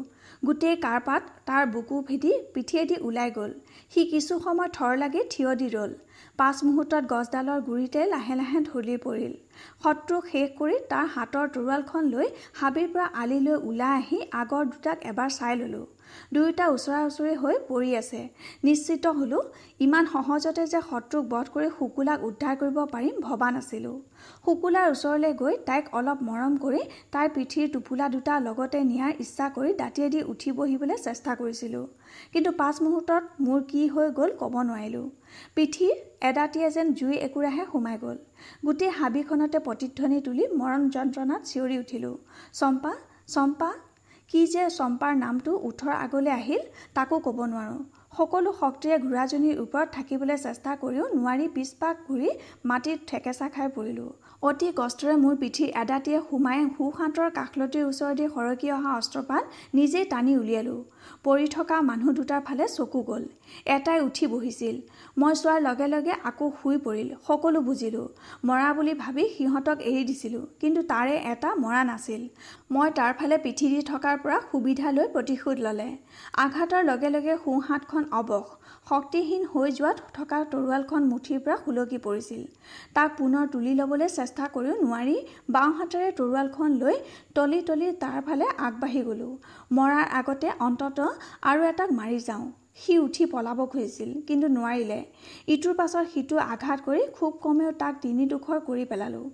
গোটেই কাৰ পাত তাৰ বুকু ভেদি পিঠিয়েদি ওলাই গ'ল সি কিছু সময় থৰ লাগি থিয় দি ৰ'ল পাঁচ মুহূৰ্তত গছডালৰ গুৰিতে লাহে লাহে ঢুলি পৰিল শত্ৰুক শেষ কৰি তাৰ হাতৰ তৰোৱালখন লৈ হাবিৰ পৰা আলিলৈ ওলাই আহি আগৰ দুটাক এবাৰ চাই ল'লোঁ দুয়োটা ওচৰা ওচৰি হৈ পৰি আছে নিশ্চিত হ'লোঁ ইমান সহজতে যে শত্ৰুক বধ কৰি শুকুলাক উদ্ধাৰ কৰিব পাৰিম ভবা নাছিলোঁ শুকুলাৰ ওচৰলৈ গৈ তাইক অলপ মৰম কৰি তাইৰ পিঠিৰ টোপোলা দুটা লগতে নিয়াৰ ইচ্ছা কৰি দাঁতিয়েদি উঠি বহিবলৈ চেষ্টা কৰিছিলোঁ কিন্তু পাঁচ মুহূৰ্তত মোৰ কি হৈ গ'ল ক'ব নোৱাৰিলোঁ পিঠিৰ এদাঁতিয়ে যেন জুই একোৰাহে সোমাই গ'ল গোটেই হাবিখনতে প্ৰতিধ্বনি তুলি মৰণ যন্ত্ৰণাত চিঞৰি উঠিলোঁ চম্পা চম্পা কি যে চম্পাৰ নামটো ওঠৰ আগলৈ আহিল তাকো ক'ব নোৱাৰোঁ সকলো শক্তিৰে ঘোঁৰাজনীৰ ওপৰত থাকিবলৈ চেষ্টা কৰিও নোৱাৰি পিছপাক ঘূৰি মাটিত ঠেকেচা খাই পৰিলোঁ অতি কষ্টৰে মোৰ পিঠিৰ এডাটিয়ে সোমাই সোঁহাতৰ কাষলতিৰ ওচৰেদি সৰকি অহা অস্ত্ৰপাত নিজেই টানি উলিয়ালোঁ পৰি থকা মানুহ দুটাৰ ফালে চকু গ'ল এটাই উঠি বহিছিল মই চোৱাৰ লগে লগে আকৌ শুই পৰিল সকলো বুজিলোঁ মৰা বুলি ভাবি সিহঁতক এৰি দিছিলোঁ কিন্তু তাৰে এটা মৰা নাছিল মই তাৰ ফালে পিঠি দি থকাৰ পৰা সুবিধা লৈ প্ৰতিশোধ ল'লে আঘাতৰ লগে লগে সোঁহাতখন অৱস শক্তিহীন হৈ যোৱাত থকা তৰোৱালখন মুঠিৰ পৰা সুলকি পৰিছিল তাক পুনৰ তুলি ল'বলৈ চেষ্টা কৰিও নোৱাৰি বাওঁহাতেৰে তৰোৱালখন লৈ তলি তলি তাৰ ফালে আগবাঢ়ি গ'লোঁ মৰাৰ আগতে অন্তত আৰু এটাক মাৰি যাওঁ সি উঠি পলাব খুজিছিল কিন্তু নোৱাৰিলে ইটোৰ পাছত সিটো আঘাত কৰি খুব কমেও তাক তিনিডোখৰ কৰি পেলালোঁ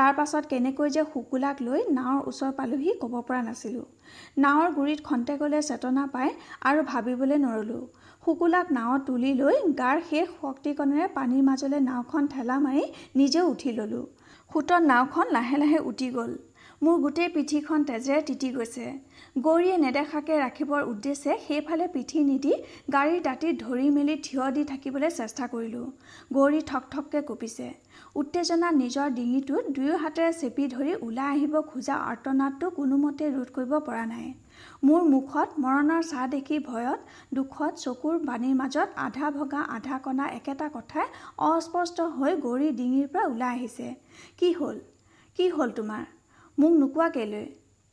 তাৰ পাছত কেনেকৈ যে শুকুলাক লৈ নাৱৰ ওচৰ পালোহি ক'ব পৰা নাছিলোঁ নাৱৰ গুৰিত খন্তেকলৈ চেতনা পায় আৰু ভাবিবলৈ নৰলোঁ শুকুলাক নাও তুলি লৈ গাৰ শেষ শক্তিকণেৰে পানীৰ মাজলৈ নাওখন ঠেলা মাৰি নিজেও উঠি ল'লোঁ সোঁতত নাওখন লাহে লাহে উটি গ'ল মোৰ গোটেই পিঠিখন তেজেৰে তিতি গৈছে গৌৰীয়ে নেদেখাকৈ ৰাখিবৰ উদ্দেশ্যে সেইফালে পিঠি নিদি গাড়ীৰ দাঁতিত ধৰি মেলি থিয় দি থাকিবলৈ চেষ্টা কৰিলোঁ গৌৰী ঠকঠককৈ কঁপিছে উত্তেজনা নিজৰ ডিঙিটোত দুয়ো হাতেৰে চেপি ধৰি ওলাই আহিব খোজা আৰ্তনাদটো কোনোমতে ৰোধ কৰিব পৰা নাই মোৰ মুখত মৰণৰ চাহ দেখি ভয়ত দুখত চকুৰ বাণীৰ মাজত আধা ভগা আধা কণা একেটা কথাই অস্পষ্ট হৈ গৰি ডিঙিৰ পৰা ওলাই আহিছে কি হ'ল কি হ'ল তোমাৰ মোক নোকোৱাকৈ লৈ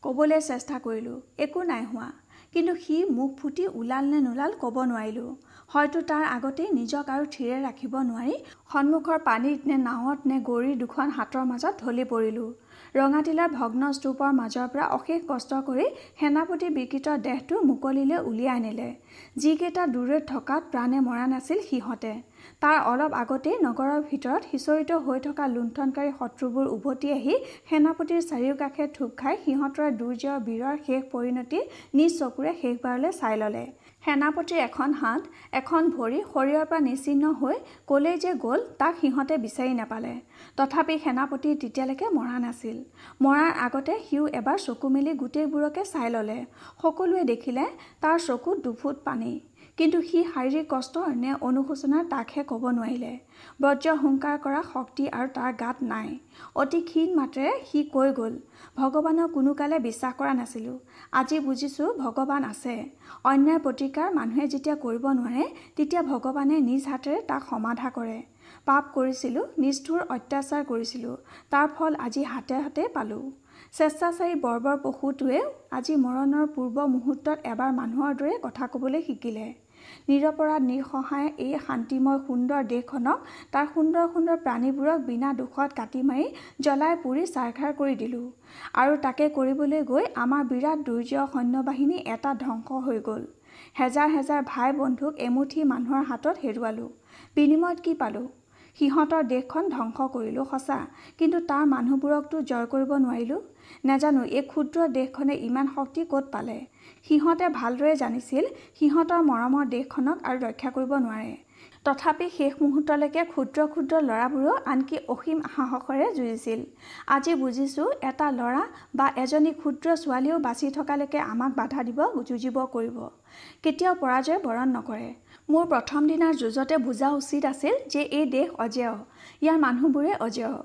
ক'বলৈ চেষ্টা কৰিলোঁ একো নাই হোৱা কিন্তু সি মুখ ফুটি ওলাল নে নোলাল ক'ব নোৱাৰিলোঁ হয়তো তাৰ আগতেই নিজক আৰু থিৰে ৰাখিব নোৱাৰি সন্মুখৰ পানীত নে নাৱত নে গৌৰীৰ দুখন হাতৰ মাজত ঢলি পৰিলোঁ ৰঙাটিলাৰ ভগ্ন স্তূপৰ মাজৰ পৰা অশেষ কষ্ট কৰি সেনাপতি বিকৃত দেহটো মুকলিলৈ উলিয়াই আনিলে যিকেইটা দূৰৈত থকাত প্ৰাণে মৰা নাছিল সিহঁতে তাৰ অলপ আগতেই নগৰৰ ভিতৰত সিঁচৰিত হৈ থকা লুণ্ঠনকাৰী শত্ৰুবোৰ উভতি আহি সেনাপতিৰ চাৰিওকাষে থুপ খাই সিহঁতৰ দুৰ্জয় বীৰৰ শেষ পৰিণতি নিজ চকুৰে শেষবাৰলৈ চাই ল'লে সেনাপতিৰ এখন হাত এখন ভৰি শৰীৰৰ পৰা নিচিহ্ন হৈ ক'লেই যে গ'ল তাক সিহঁতে বিচাৰি নাপালে তথাপি সেনাপতি তেতিয়ালৈকে মৰা নাছিল মৰাৰ আগতে সিও এবাৰ চকু মেলি গোটেইবোৰকে চাই ল'লে সকলোৱে দেখিলে তাৰ চকুত দুফুট পানী কিন্তু সি শাৰীৰিক কষ্ট নে অনুশোচনা তাকহে ক'ব নোৱাৰিলে ব্ৰজ্ৰ হুংকাৰ কৰা শক্তি আৰু তাৰ গাত নাই অতি ক্ষীণ মাতেৰে সি কৈ গ'ল ভগৱানক কোনো কালে বিশ্বাস কৰা নাছিলোঁ আজি বুজিছোঁ ভগৱান আছে অন্যায় প্ৰতিকাৰ মানুহে যেতিয়া কৰিব নোৱাৰে তেতিয়া ভগৱানে নিজ হাতেৰে তাক সমাধা কৰে পাপ কৰিছিলোঁ নিষ্ঠুৰ অত্যাচাৰ কৰিছিলোঁ তাৰ ফল আজি হাতে হাতে পালোঁ স্বেচ্ছাচাৰী বৰ্বৰ পশুটোৱেও আজি মৰণৰ পূৰ্ব মুহূৰ্তত এবাৰ মানুহৰ দৰে কথা ক'বলৈ শিকিলে নিৰপৰাধ নিঃসহায় এই শান্তিময় সুন্দৰ দেশখনক তাৰ সুন্দৰ সুন্দৰ প্ৰাণীবোৰক বিনা দুখত কাটি মাৰি জ্বলাই পুৰি চাৰখাৰ কৰি দিলোঁ আৰু তাকে কৰিবলৈ গৈ আমাৰ বিৰাট দুৰ্জয় সৈন্য বাহিনী এটা ধ্বংস হৈ গ'ল হেজাৰ হেজাৰ ভাই বন্ধুক এমুঠি মানুহৰ হাতত হেৰুৱালোঁ বিনিময়ত কি পালোঁ সিহঁতৰ দেশখন ধ্বংস কৰিলোঁ সঁচা কিন্তু তাৰ মানুহবোৰকতো জয় কৰিব নোৱাৰিলোঁ নাজানো এই ক্ষুদ্ৰ দেশখনে ইমান শক্তি ক'ত পালে সিহঁতে ভালদৰে জানিছিল সিহঁতৰ মৰমৰ দেশখনক আৰু ৰক্ষা কৰিব নোৱাৰে তথাপি শেষ মুহূৰ্তলৈকে ক্ষুদ্ৰ ক্ষুদ্ৰ ল'ৰাবোৰেও আনকি অসীম সাহসেৰে যুঁজিছিল আজি বুজিছোঁ এটা ল'ৰা বা এজনী ক্ষুদ্ৰ ছোৱালীও বাচি থকালৈকে আমাক বাধা দিব যুঁজিব কৰিব কেতিয়াও পৰাজয় বৰণ নকৰে মোৰ প্ৰথম দিনাৰ যুঁজতে বুজা উচিত আছিল যে এই দেশ অজেয় ইয়াৰ মানুহবোৰে অজেয়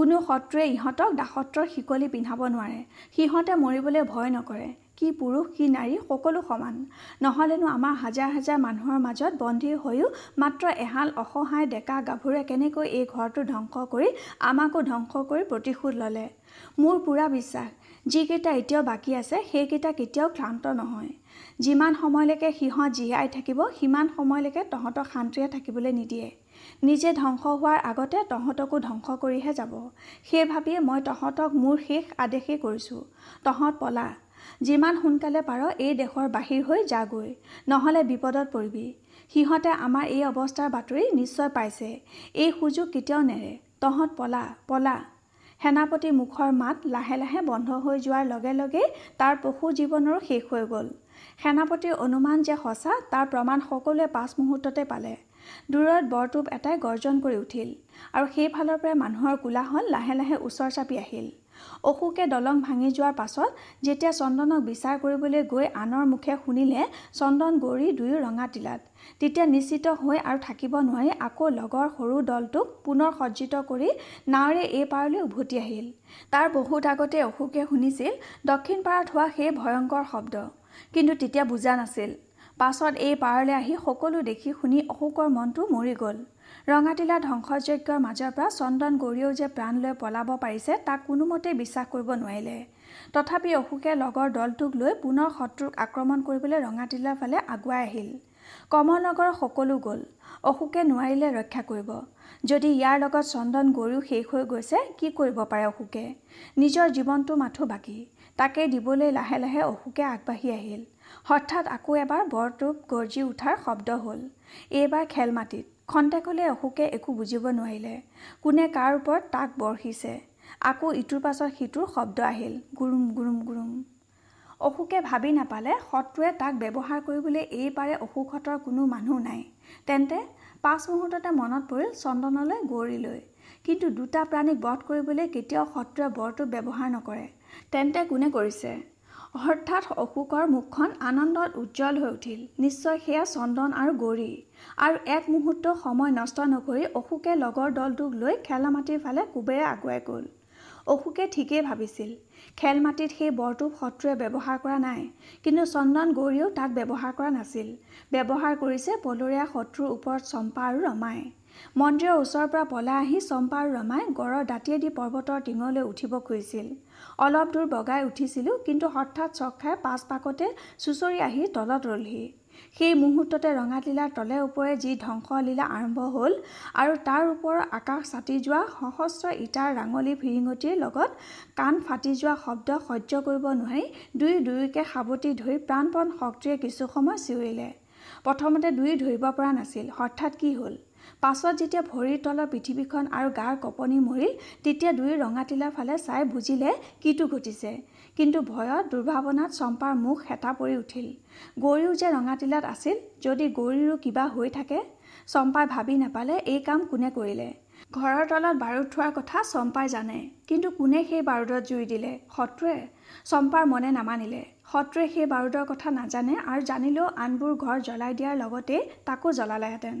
কোনো শত্ৰুৱে ইহঁতক দাসত্বৰ শিকলি পিন্ধাব নোৱাৰে সিহঁতে মৰিবলৈ ভয় নকৰে কি পুৰুষ কি নাৰী সকলো সমান নহ'লেনো আমাৰ হাজাৰ হাজাৰ মানুহৰ মাজত বন্দী হৈও মাত্ৰ এহাল অসহায় ডেকা গাভৰুৱে কেনেকৈ এই ঘৰটো ধ্বংস কৰি আমাকো ধ্বংস কৰি প্ৰতিশোধ ল'লে মোৰ পূৰা বিশ্বাস যিকেইটা এতিয়াও বাকী আছে সেইকেইটা কেতিয়াও ক্লান্ত নহয় যিমান সময়লৈকে সিহঁত জীয়াই থাকিব সিমান সময়লৈকে তহঁতক শান্তিৰে থাকিবলৈ নিদিয়ে নিজে ধ্বংস হোৱাৰ আগতে তহঁতকো ধ্বংস কৰিহে যাব সেই ভাবিয়ে মই তহঁতক মোৰ শেষ আদেশেই কৰিছোঁ তহঁত পলা যিমান সোনকালে পাৰ এই দেশৰ বাহিৰ হৈ যাগৈ নহ'লে বিপদত পৰিবি সিহঁতে আমাৰ এই অৱস্থাৰ বাতৰি নিশ্চয় পাইছে এই সুযোগ কেতিয়াও নেৰে তহঁত পলা পলা সেনাপতি মুখৰ মাত লাহে লাহে বন্ধ হৈ যোৱাৰ লগে লগেই তাৰ পশু জীৱনৰো শেষ হৈ গ'ল সেনাপতিৰ অনুমান যে সঁচা তাৰ প্ৰমাণ সকলোৱে পাঁচ মুহূৰ্ততে পালে দূৰত বৰটোপ এটাই গৰ্জন কৰি উঠিল আৰু সেইফালৰ পৰা মানুহৰ কোলাহল লাহে লাহে ওচৰ চাপি আহিল অশোকে দলং ভাঙি যোৱাৰ পাছত যেতিয়া চন্দনক বিচাৰ কৰিবলৈ গৈ আনৰ মুখে শুনিলে চন্দন গৌৰী দুয়ো ৰঙা তিলাত তেতিয়া নিশ্চিত হৈ আৰু থাকিব নোৱাৰি আকৌ লগৰ সৰু দলটোক পুনৰ সজ্জিত কৰি নাৱেৰে এই পাৰলৈ উভতি আহিল তাৰ বহুত আগতে অশোকে শুনিছিল দক্ষিণ পাৰত হোৱা সেই ভয়ংকৰ শব্দ কিন্তু তেতিয়া বুজা নাছিল পাছত এই পাৰলৈ আহি সকলো দেখি শুনি অশোকৰ মনটো মৰি গ'ল ৰঙাটিলা ধ্বংসযজ্ঞৰ মাজৰ পৰা চন্দন গৌৰীয়েও যে প্ৰাণ লৈ পলাব পাৰিছে তাক কোনোমতে বিশ্বাস কৰিব নোৱাৰিলে তথাপি অশোকে লগৰ দলটোক লৈ পুনৰ শত্ৰুক আক্ৰমণ কৰিবলৈ ৰঙাটিলাৰ ফালে আগুৱাই আহিল কমলনগৰ সকলো গ'ল অশোকে নোৱাৰিলে ৰক্ষা কৰিব যদি ইয়াৰ লগত চন্দন গৌৰীও শেষ হৈ গৈছে কি কৰিব পাৰে অশোকে নিজৰ জীৱনটো মাথো বাকী তাকে দিবলৈ লাহে লাহে অশোকে আগবাঢ়ি আহিল হঠাৎ আকৌ এবাৰ বৰটোপ গৰ্জি উঠাৰ শব্দ হ'ল এইবাৰ খেল মাটিত খন্তেক হ'লে অশোকে একো বুজিব নোৱাৰিলে কোনে কাৰ ওপৰত তাক বৰ্ষিছে আকৌ ইটোৰ পাছত সিটোৰ শব্দ আহিল গুৰুম গুৰুম গুৰুম অশোকে ভাবি নাপালে শত্ৰুৱে তাক ব্যৱহাৰ কৰিবলৈ এইবাৰে অশোকহঁতৰ কোনো মানুহ নাই তেন্তে পাঁচ মুহূৰ্ততে মনত পৰিল চন্দনলৈ গৌৰীলৈ কিন্তু দুটা প্ৰাণীক বধ কৰিবলৈ কেতিয়াও শত্ৰুৱে বৰটো ব্যৱহাৰ নকৰে তেন্তে কোনে কৰিছে অৰ্থাৎ অশোকৰ মুখখন আনন্দত উজ্জ্বল হৈ উঠিল নিশ্চয় সেয়া চন্দন আৰু গৌৰী আৰু এক মুহূৰ্ত সময় নষ্ট নকৰি অশোকে লগৰ দলটোক লৈ খেলা মাটিৰ ফালে কোবেৰে আগুৱাই গ'ল অশোকে ঠিকেই ভাবিছিল খেল মাটিত সেই বৰটো শত্ৰুৱে ব্যৱহাৰ কৰা নাই কিন্তু চন্দন গৌৰীয়েও তাক ব্যৱহাৰ কৰা নাছিল ব্যৱহাৰ কৰিছে পলৰীয়া শত্ৰুৰ ওপৰত চম্পা আৰু ৰমাই মন্দিৰৰ ওচৰৰ পৰা পলাই আহি চম্পা আৰু ৰমাই গড়ৰ দাঁতিয়েদি পৰ্বতৰ টিঙলৈ উঠিব খুজিছিল অলপ দূৰ বগাই উঠিছিলোঁ কিন্তু হঠাৎ চক খাই পাকতে চুচৰি আহি তলত ৰ'লহি সেই মুহূৰ্ততে ৰঙালীলাৰ তলে ওপৰে যি ধ্বংসলীলা আৰম্ভ হ'ল আৰু তাৰ ওপৰৰ আকাশ চাটি যোৱা সহস্ৰ ইটাৰ ৰাঙলী ফিৰিঙতিৰ লগত কাণ ফাটি যোৱা শব্দ সহ্য কৰিব নোৱাৰি দুই দুয়োকে সাৱটি ধৰি প্ৰাণপ্ৰাণ শক্তিয়ে কিছু সময় চিঞৰিলে প্ৰথমতে দুয়ো ধৰিব পৰা নাছিল হঠাৎ কি হ'ল পাছত যেতিয়া ভৰিৰ তলৰ পৃথিৱীখন আৰু গাৰ কপনি মৰিল তেতিয়া দুয়ো ৰঙা ৰঙাটিলাৰ ফালে চাই বুজিলে কিটো ঘটিছে কিন্তু ভয়ত দুৰ্ভাৱনাত চম্পাৰ মুখ হেতা পৰি উঠিল গৌৰীও যে ৰঙা ৰঙাটিলাত আছিল যদি গৌৰীৰো কিবা হৈ থাকে চম্পাই ভাবি নাপালে এই কাম কোনে কৰিলে ঘৰৰ তলত বাৰুদ থোৱাৰ কথা চম্পাই জানে কিন্তু কোনে সেই বাৰুদত জুই দিলে শত্ৰুৱে চম্পাৰ মনে নামানিলে শত্ৰুৱে সেই বাৰুদৰ কথা নাজানে আৰু জানিলেও আনবোৰ ঘৰ জ্বলাই দিয়াৰ লগতেই তাকো জ্বলালেহেঁতেন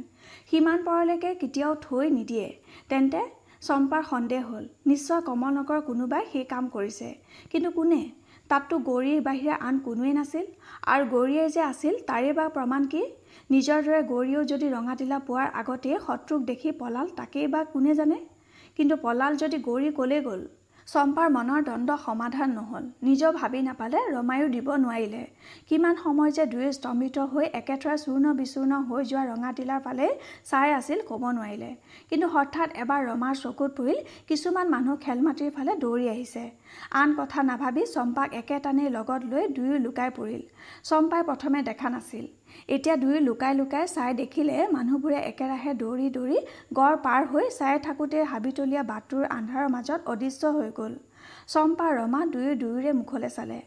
সিমান পৰলৈকে কেতিয়াও থৈ নিদিয়ে তেন্তে চম্পাৰ সন্দেহ হ'ল নিশ্চয় কমল নগৰ কোনোবাই সেই কাম কৰিছে কিন্তু কোনে তাততো গৌৰীৰ বাহিৰে আন কোনোৱে নাছিল আৰু গৌৰীয়ে যে আছিল তাৰে বা প্ৰমাণ কি নিজৰ দৰে গৌৰীয়েও যদি ৰঙাতিলা পোৱাৰ আগতেই শত্ৰুক দেখি পলাল তাকেই বা কোনে জানে কিন্তু পলাল যদি গৌৰী ক'লেই গ'ল চম্পাৰ মনৰ দণ্ড সমাধান নহ'ল নিজৰ ভাবি নাপালে ৰমায়ো দিব নোৱাৰিলে কিমান সময় যে দুয়ো স্তম্ভিত হৈ একেথৰে চূৰ্ণ বিচূৰ্ণ হৈ যোৱা ৰঙা ৰঙাটিলাৰ ফালে চাই আছিল ক'ব নোৱাৰিলে কিন্তু হঠাৎ এবাৰ ৰমাৰ চকুত পৰিল কিছুমান মানুহ খেল মাটিৰ ফালে দৌৰি আহিছে আন কথা নাভাবি চম্পাক একেটানেই লগত লৈ দুয়ো লুকাই পৰিল চম্পাই প্ৰথমে দেখা নাছিল এতিয়া দুয়ো লুকাই লুকাই চাই দেখিলে মানুহবোৰে একেৰাহে দৌৰি দৌৰি গড় পাৰ হৈ চাই থাকোঁতে হাবিতলীয়া বাটটোৰ আন্ধাৰৰ মাজত অদৃশ্য হৈ গ'ল চম্পা ৰমা দুয়ো দুয়োৰে মুখলৈ চালে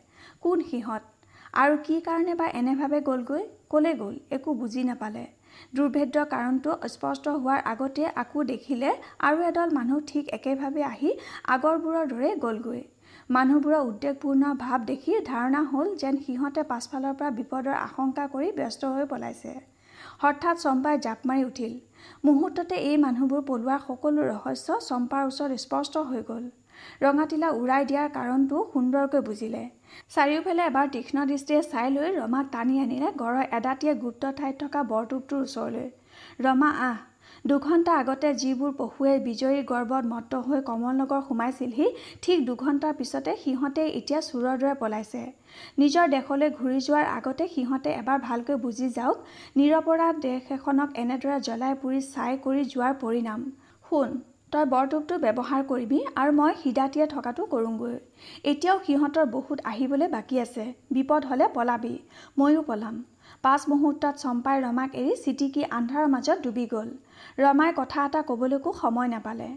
কোন সিহঁত আৰু কি কাৰণে বা এনেভাৱে গ'লগৈ ক'লৈ গ'ল একো বুজি নাপালে দুৰ্ভেদ্য কাৰণটো স্পষ্ট হোৱাৰ আগতে আকৌ দেখিলে আৰু এডাল মানুহ ঠিক একেভাৱে আহি আগৰবোৰৰ দৰে গ'লগৈ মানুহবোৰৰ উদ্বেগপূৰ্ণ ভাৱ দেখি ধাৰণা হ'ল যেন সিহঁতে পাছফালৰ পৰা বিপদৰ আশংকা কৰি ব্যস্ত হৈ পলাইছে হঠাৎ চম্পাই জাপ মাৰি উঠিল মুহূৰ্ততে এই মানুহবোৰ পলোৱাৰ সকলো ৰহস্য চম্পাৰ ওচৰত স্পষ্ট হৈ গ'ল ৰঙাতিলা উৰাই দিয়াৰ কাৰণটো সুন্দৰকৈ বুজিলে চাৰিওফালে এবাৰ তীক্ষ্ণ দৃষ্টিৰে চাই লৈ ৰমাক টানি আনিলে ঘৰৰ এদাঁতিয়ে গুপ্ত ঠাইত থকা বৰটোপটোৰ ওচৰলৈ ৰমা আহ দুঘণ্টা আগতে যিবোৰ পশুৱে বিজয়ীৰ গৰ্ভত মত্ত হৈ কমলনগৰ সোমাইছিলহি ঠিক দুঘণ্টাৰ পিছতে সিহঁতে এতিয়া চোৰৰ দৰে পলাইছে নিজৰ দেশলৈ ঘূৰি যোৱাৰ আগতে সিহঁতে এবাৰ ভালকৈ বুজি যাওক নিৰপৰাধ দেশ এখনক এনেদৰে জ্বলাই পুৰি চাই কৰি যোৱাৰ পৰিণাম শুন তই বৰটোপটো ব্যৱহাৰ কৰিবি আৰু মই সিদাতিয়ে থকাটো কৰোঁগৈ এতিয়াও সিহঁতৰ বহুত আহিবলৈ বাকী আছে বিপদ হ'লে পলাবি ময়ো পলাম পাঁচ মুহূৰ্তত চম্পাই ৰমাক এৰি চিটিকি আন্ধাৰৰ মাজত ডুবি গ'ল ৰমাই কথা এটা ক'বলৈকো সময় নাপালে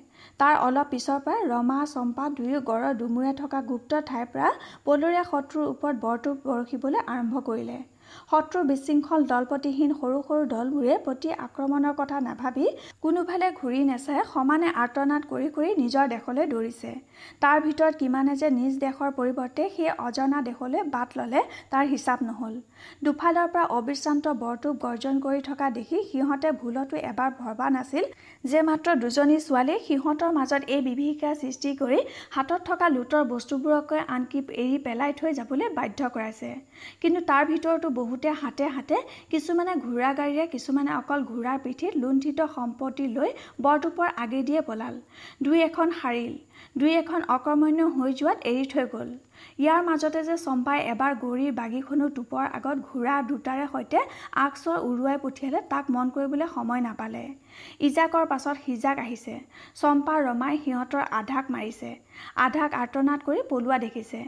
তাৰ অলপ পিছৰ পৰা ৰমা চম্পা দুয়ো গড়ৰ ডুমুৰে থকা গুপ্ত ঠাইৰ পৰা পলৰীয়া শত্ৰুৰ ওপৰত বৰটো বৰষিবলৈ আৰম্ভ কৰিলে শত্ৰু বিশৃংখল দলপতিহীন সৰু সৰু দলবোৰে প্ৰতি আক্ৰমণৰ কথা নাভাবি কোনোফালে ঘূৰি নেচাই সমানে আৰ্তনাদ কৰি কৰি নিজৰ দেশলৈ দৌৰিছে তাৰ ভিতৰত কিমানে যে নিজ দেশৰ পৰিৱৰ্তে সেই অজনা দেশলৈ বাট ল'লে তাৰ হিচাপ নহ'ল দুফালৰ পৰা অবিশ্ৰান্ত বৰটোপ গৰ্জন কৰি থকা দেখি সিহঁতে ভুলতো এবাৰ ভবা নাছিল যে মাত্ৰ দুজনী ছোৱালীয়ে সিহঁতৰ মাজত এই বিভীষিকা সৃষ্টি কৰি হাতত থকা লোটৰ বস্তুবোৰকৈ আনকি এৰি পেলাই থৈ যাবলৈ বাধ্য কৰাইছে কিন্তু তাৰ ভিতৰতো বহুতে হাতে হাতে কিছুমানে ঘোঁৰা গাড়ীৰে কিছুমানে অকল ঘোঁৰাৰ পিঠিত লুণ্ঠিত সম্পত্তি লৈ বৰটোপৰ আগেদিয়ে পলাল দুই এখন সাৰিল দুই এখন অকৰ্মণ্য হৈ যোৱাত এৰি থৈ গ'ল ইয়াৰ মাজতে যে চম্পাই এবাৰ গৌৰীৰ বাগিখনো টোপৰ আগত ঘোঁৰা দুটাৰে সৈতে আগচৰ উৰুৱাই পঠিয়ালে তাক মন কৰিবলৈ সময় নাপালে ইজাকৰ পাছত সিজাক আহিছে চম্পা ৰমাই সিহঁতৰ আধাক মাৰিছে আধাক আৰ্তনাদ কৰি পলোৱা দেখিছে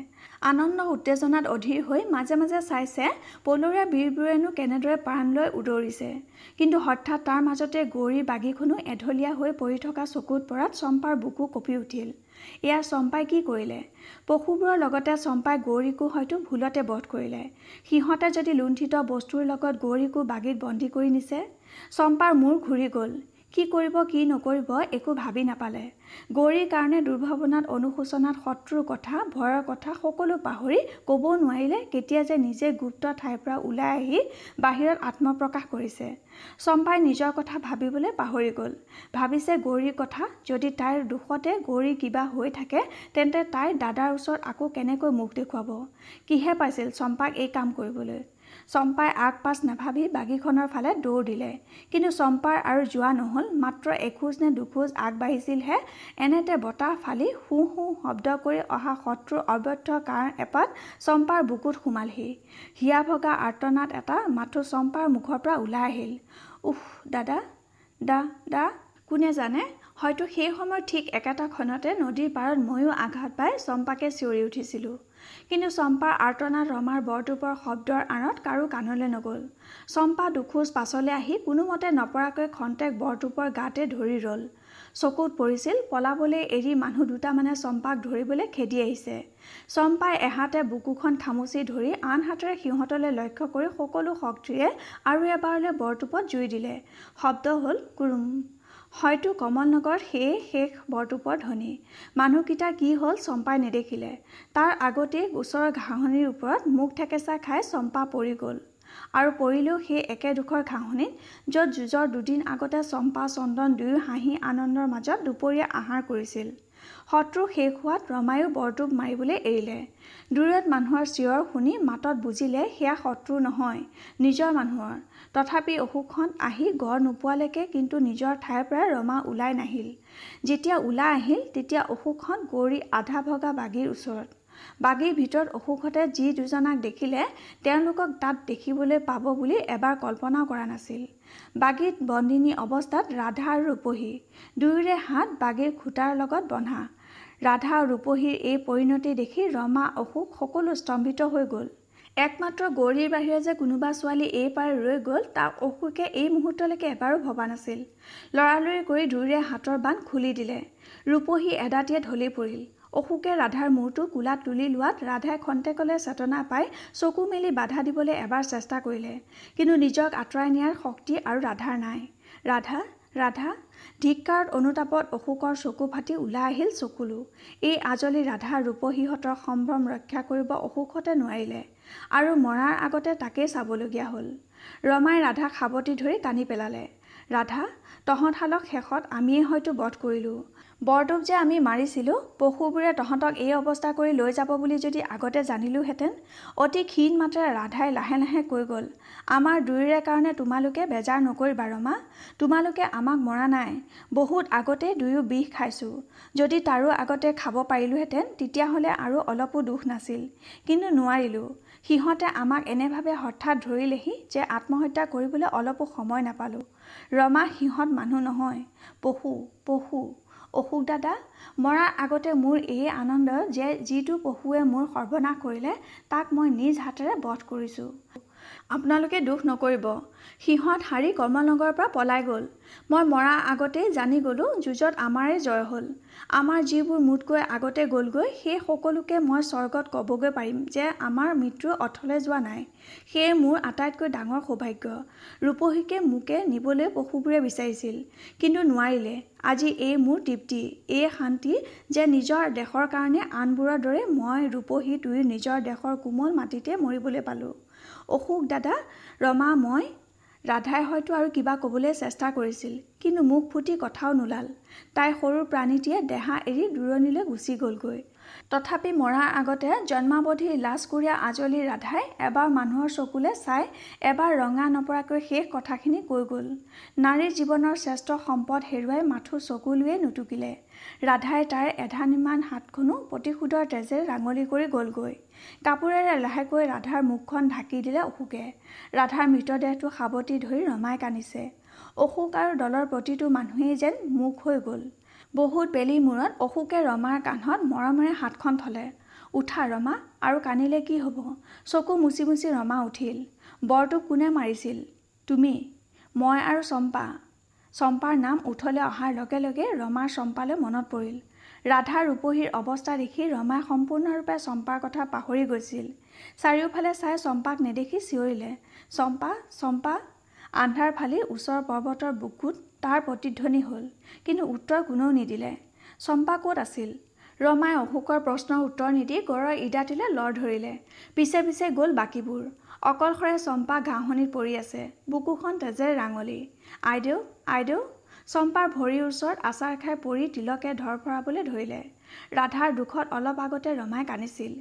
আনন্দ উত্তেজনাত অধীৰ হৈ মাজে মাজে চাইছে পলুৰে বীৰবোৰেনো কেনেদৰে প্ৰাণ লৈ উদৌৰিছে কিন্তু হঠাৎ তাৰ মাজতে গৌৰীৰ বাগিখনো এঢলীয়া হৈ পৰি থকা চকুত পৰাত চম্পাৰ বুকু কঁপি উঠিল এয়া চম্পাই কি কৰিলে পশুবোৰৰ লগতে চম্পাই গৌৰীকো হয়তো ভুলতে বধ কৰিলে সিহঁতে যদি লুণ্ঠিত বস্তুৰ লগত গৌৰীকো বাগীত বন্দী কৰি নিছে চম্পাৰ মূৰ ঘূৰি গ'ল কি কৰিব কি নকৰিব একো ভাবি নাপালে গৌৰীৰ কাৰণে দুৰ্ভাৱনাত অনুশোচনাত শত্ৰুৰ কথা ভয়ৰ কথা সকলো পাহৰি ক'ব নোৱাৰিলে কেতিয়া যে নিজে গুপ্ত ঠাইৰ পৰা ওলাই আহি বাহিৰত আত্মপ্ৰকাশ কৰিছে চম্পাই নিজৰ কথা ভাবিবলৈ পাহৰি গ'ল ভাবিছে গৌৰীৰ কথা যদি তাইৰ দুখতে গৌৰী কিবা হৈ থাকে তেন্তে তাইৰ দাদাৰ ওচৰত আকৌ কেনেকৈ মুখ দেখুৱাব কিহে পাইছিল চম্পাক এই কাম কৰিবলৈ চম্পাই আগপাছ নাভাবি বাগিখনৰ ফালে দৌৰ দিলে কিন্তু চম্পাৰ আৰু যোৱা নহ'ল মাত্ৰ এখোজ নে দুখোজ আগবাঢ়িছিলহে এনেতে বতাহ ফালি হু হু শব্দ কৰি অহা শত্ৰুৰ অব্যৰ্থ কাঁড় এপাত চম্পাৰ বুকুত সোমালহি হিয়া ভগা আৰ্তনাত এটা মাথো চম্পাৰ মুখৰ পৰা ওলাই আহিল উহ দাদা দা দা কোনে জানে হয়তো সেই সময়ৰ ঠিক একেটা ক্ষণতে নদীৰ পাৰত ময়ো আঘাত পাই চম্পাকে চিঞৰি উঠিছিলোঁ কিন্তু চম্পাৰ আৰ্তনাত ৰমাৰ বৰটোপৰ শব্দৰ আঁৰত কাৰো কাণলৈ নগ'ল চম্পা দুখোজ পাছলৈ আহি কোনোমতে নপৰাকৈ খন্তেক বৰটোপৰ গাতে ধৰি ৰ'ল চকুত পৰিছিল পলাবলৈ এৰি মানুহ দুটামানে চম্পাক ধৰিবলৈ খেদি আহিছে চম্পাই এহাতে বুকুখন খামুচি ধৰি আন হাতেৰে সিহঁতলৈ লক্ষ্য কৰি সকলো শক্তিৰে আৰু এবাৰলৈ বৰটোপত জুই দিলে শব্দ হ'ল কুৰুম হয়তো কমলনগৰ সেয়ে শেষ বৰটোপৰ ধনী মানুহকেইটা কি হ'ল চম্পাই নেদেখিলে তাৰ আগতেই গোচৰৰ ঘাঁহনিৰ ওপৰত মুখ ঠেকেচা খাই চম্পা পৰি গ'ল আৰু পৰিলেও সেই একেডোখৰ ঘাঁহনিত য'ত যুঁজৰ দুদিন আগতে চম্পা চন্দন দুয়ো হাঁহি আনন্দৰ মাজত দুপৰীয়া আহাৰ কৰিছিল শত্ৰু শেষ হোৱাত ৰমায়ো বৰটোপ মাৰিবলৈ এৰিলে দূৰত মানুহৰ চিঞৰ শুনি মাতত বুজিলে সেয়া শত্ৰু নহয় নিজৰ মানুহৰ তথাপি অসুখখন আহি গড় নোপোৱালৈকে কিন্তু নিজৰ ঠাইৰ পৰা ৰমা ওলাই নাহিল যেতিয়া ওলাই আহিল তেতিয়া অসুখখন গৌৰী আধা ভগা বাঘীৰ ওচৰত বাঘীৰ ভিতৰত অসুখতে যি দুজনাক দেখিলে তেওঁলোকক তাত দেখিবলৈ পাব বুলি এবাৰ কল্পনাও কৰা নাছিল বাঘীত বন্দিনী অৱস্থাত ৰাধা আৰু ৰূপহী দুয়োৰে হাত বাঘীৰ খুটাৰ লগত বন্ধা ৰাধা আৰু ৰূপহীৰ এই পৰিণতি দেখি ৰমা অসুখ সকলো স্তম্ভিত হৈ গ'ল একমাত্ৰ গৌৰীৰ বাহিৰে যে কোনোবা ছোৱালী এই এইপাৰ ৰৈ গ'ল তাক অশোকে এই মুহূৰ্তলৈকে এবাৰো ভবা নাছিল লৰালৰি কৰি দুয়োৰে হাতৰ বান্ধ খুলি দিলে ৰূপহী এদাঁতিয়ে ঢলি পৰিল অশোকে ৰাধাৰ মূৰটো কোলাত তুলি লোৱাত ৰাধাই খন্তেকলৈ চেতনা পাই চকু মেলি বাধা দিবলৈ এবাৰ চেষ্টা কৰিলে কিন্তু নিজক আঁতৰাই নিয়াৰ শক্তি আৰু ৰাধাৰ নাই ৰাধা ৰাধা ধিকাৰত অনুতাপত অশোকৰ চকু ফাটি ওলাই আহিল চকুলো এই আজলি ৰাধা ৰূপহীহঁতৰ সম্ভ্ৰম ৰক্ষা কৰিব অশোকহঁতে নোৱাৰিলে আৰু মৰাৰ আগতে তাকেই চাবলগীয়া হ'ল ৰমাই ৰাধাক সাৱটি ধৰি টানি পেলালে ৰাধা তহঁতশালক শেষত আমিয়েই হয়তো বধ কৰিলোঁ বৰটোক যে আমি মাৰিছিলোঁ পশুবোৰে তহঁতক এই অৱস্থা কৰি লৈ যাব বুলি যদি আগতে জানিলোহেঁতেন অতি ক্ষীণ মাত্ৰে ৰাধাই লাহে লাহে কৈ গ'ল আমাৰ দুয়োৰে কাৰণে তোমালোকে বেজাৰ নকৰিবা ৰমা তোমালোকে আমাক মৰা নাই বহুত আগতেই দুয়ো বিষ খাইছোঁ যদি তাৰো আগতে খাব পাৰিলোহেঁতেন তেতিয়াহ'লে আৰু অলপো দুখ নাছিল কিন্তু নোৱাৰিলোঁ সিহঁতে আমাক এনেভাৱে হঠাৎ ধৰিলেহি যে আত্মহত্যা কৰিবলৈ অলপো সময় নাপালোঁ ৰমা সিহঁত মানুহ নহয় পশু পশু অশোক দাদা মৰাৰ আগতে মোৰ এই আনন্দ যে যিটো পশুৱে মোৰ সৰ্বনাশ কৰিলে তাক মই নিজ হাতেৰে বধ কৰিছোঁ আপোনালোকে দুখ নকৰিব সিহঁত হাৰি কমলনগৰৰ পৰা পলাই গ'ল মই মৰা আগতেই জানি গ'লোঁ যুঁজত আমাৰেই জয় হ'ল আমাৰ যিবোৰ মোতকৈ আগতে গ'লগৈ সেই সকলোকে মই স্বৰ্গত ক'বগৈ পাৰিম যে আমাৰ মৃত্যু অথলে যোৱা নাই সেয়ে মোৰ আটাইতকৈ ডাঙৰ সৌভাগ্য ৰূপহীকে মোকে নিবলৈ পশুবোৰে বিচাৰিছিল কিন্তু নোৱাৰিলে আজি এই মোৰ তৃপ্তি এই শান্তি যে নিজৰ দেশৰ কাৰণে আনবোৰৰ দৰে মই ৰূপহী তুইৰ নিজৰ দেশৰ কোমল মাটিতে মৰিবলৈ পালোঁ অশোক দাদা ৰমা মই ৰাধাই হয়তো আৰু কিবা ক'বলৈ চেষ্টা কৰিছিল কিন্তু মুখ ফুটি কথাও নোলাল তাই সৰু প্ৰাণীটিয়ে দেহা এৰি দূৰণিলৈ গুচি গ'লগৈ তথাপি মৰাৰ আগতে জন্মাৱধি লাজকুৰীয়া আজলি ৰাধাই এবাৰ মানুহৰ চকুলৈ চাই এবাৰ ৰঙা নপৰাকৈ শেষ কথাখিনি কৈ গ'ল নাৰীৰ জীৱনৰ শ্ৰেষ্ঠ সম্পদ হেৰুৱাই মাথো চকুলোৱেই নুটুকিলে ৰাধাই তাইৰ এধানিমান হাতখনো প্ৰতিশোধৰ তেজেৰে ৰাঙলী কৰি গ'লগৈ কাপোৰেৰে লাহেকৈ ৰাধাৰ মুখখন ঢাকি দিলে অশোকে ৰাধাৰ মৃতদেহটো সাৱটি ধৰি ৰমাই কান্দিছে অশোক আৰু দলৰ প্ৰতিটো মানুহেই যেন মুখ হৈ গ'ল বহুত বেলি মূৰত অশোকে ৰমাৰ কান্ধত মৰমেৰে হাতখন থলে উঠা ৰমা আৰু কান্দিলে কি হ'ব চকু মুচি মুচি ৰমা উঠিল বৰটোক কোনে মাৰিছিল তুমি মই আৰু চম্পা চম্পাৰ নাম উঠলৈ অহাৰ লগে লগে ৰমাৰ চম্পালৈ মনত পৰিল ৰাধা ৰূপহীৰ অৱস্থা দেখি ৰমাই সম্পূৰ্ণৰূপে চম্পাৰ কথা পাহৰি গৈছিল চাৰিওফালে চাই চম্পাক নেদেখি চিঞৰিলে চম্পা চম্পা আন্ধাৰ ফালি ওচৰ পৰ্বতৰ বুকুত তাৰ প্ৰতিধ্বনি হ'ল কিন্তু উত্তৰ কোনেও নিদিলে চম্পা ক'ত আছিল ৰমাই অশোকৰ প্ৰশ্নৰ উত্তৰ নিদি গড়ৰ ইদাটিলে লৰ ধৰিলে পিছে পিছে গ'ল বাকীবোৰ অকলশৰে চম্পা ঘাঁহনিত পৰি আছে বুকুখন তেজেৰ ৰাঙলী আইদেউ আইদেউ চম্পাৰ ভৰিৰ ওচৰত আচাৰ খাই পৰি তিলকে ধৰ ধৰফৰাবলৈ ধৰিলে ৰাধাৰ দুখত অলপ আগতে ৰমাই কান্দিছিল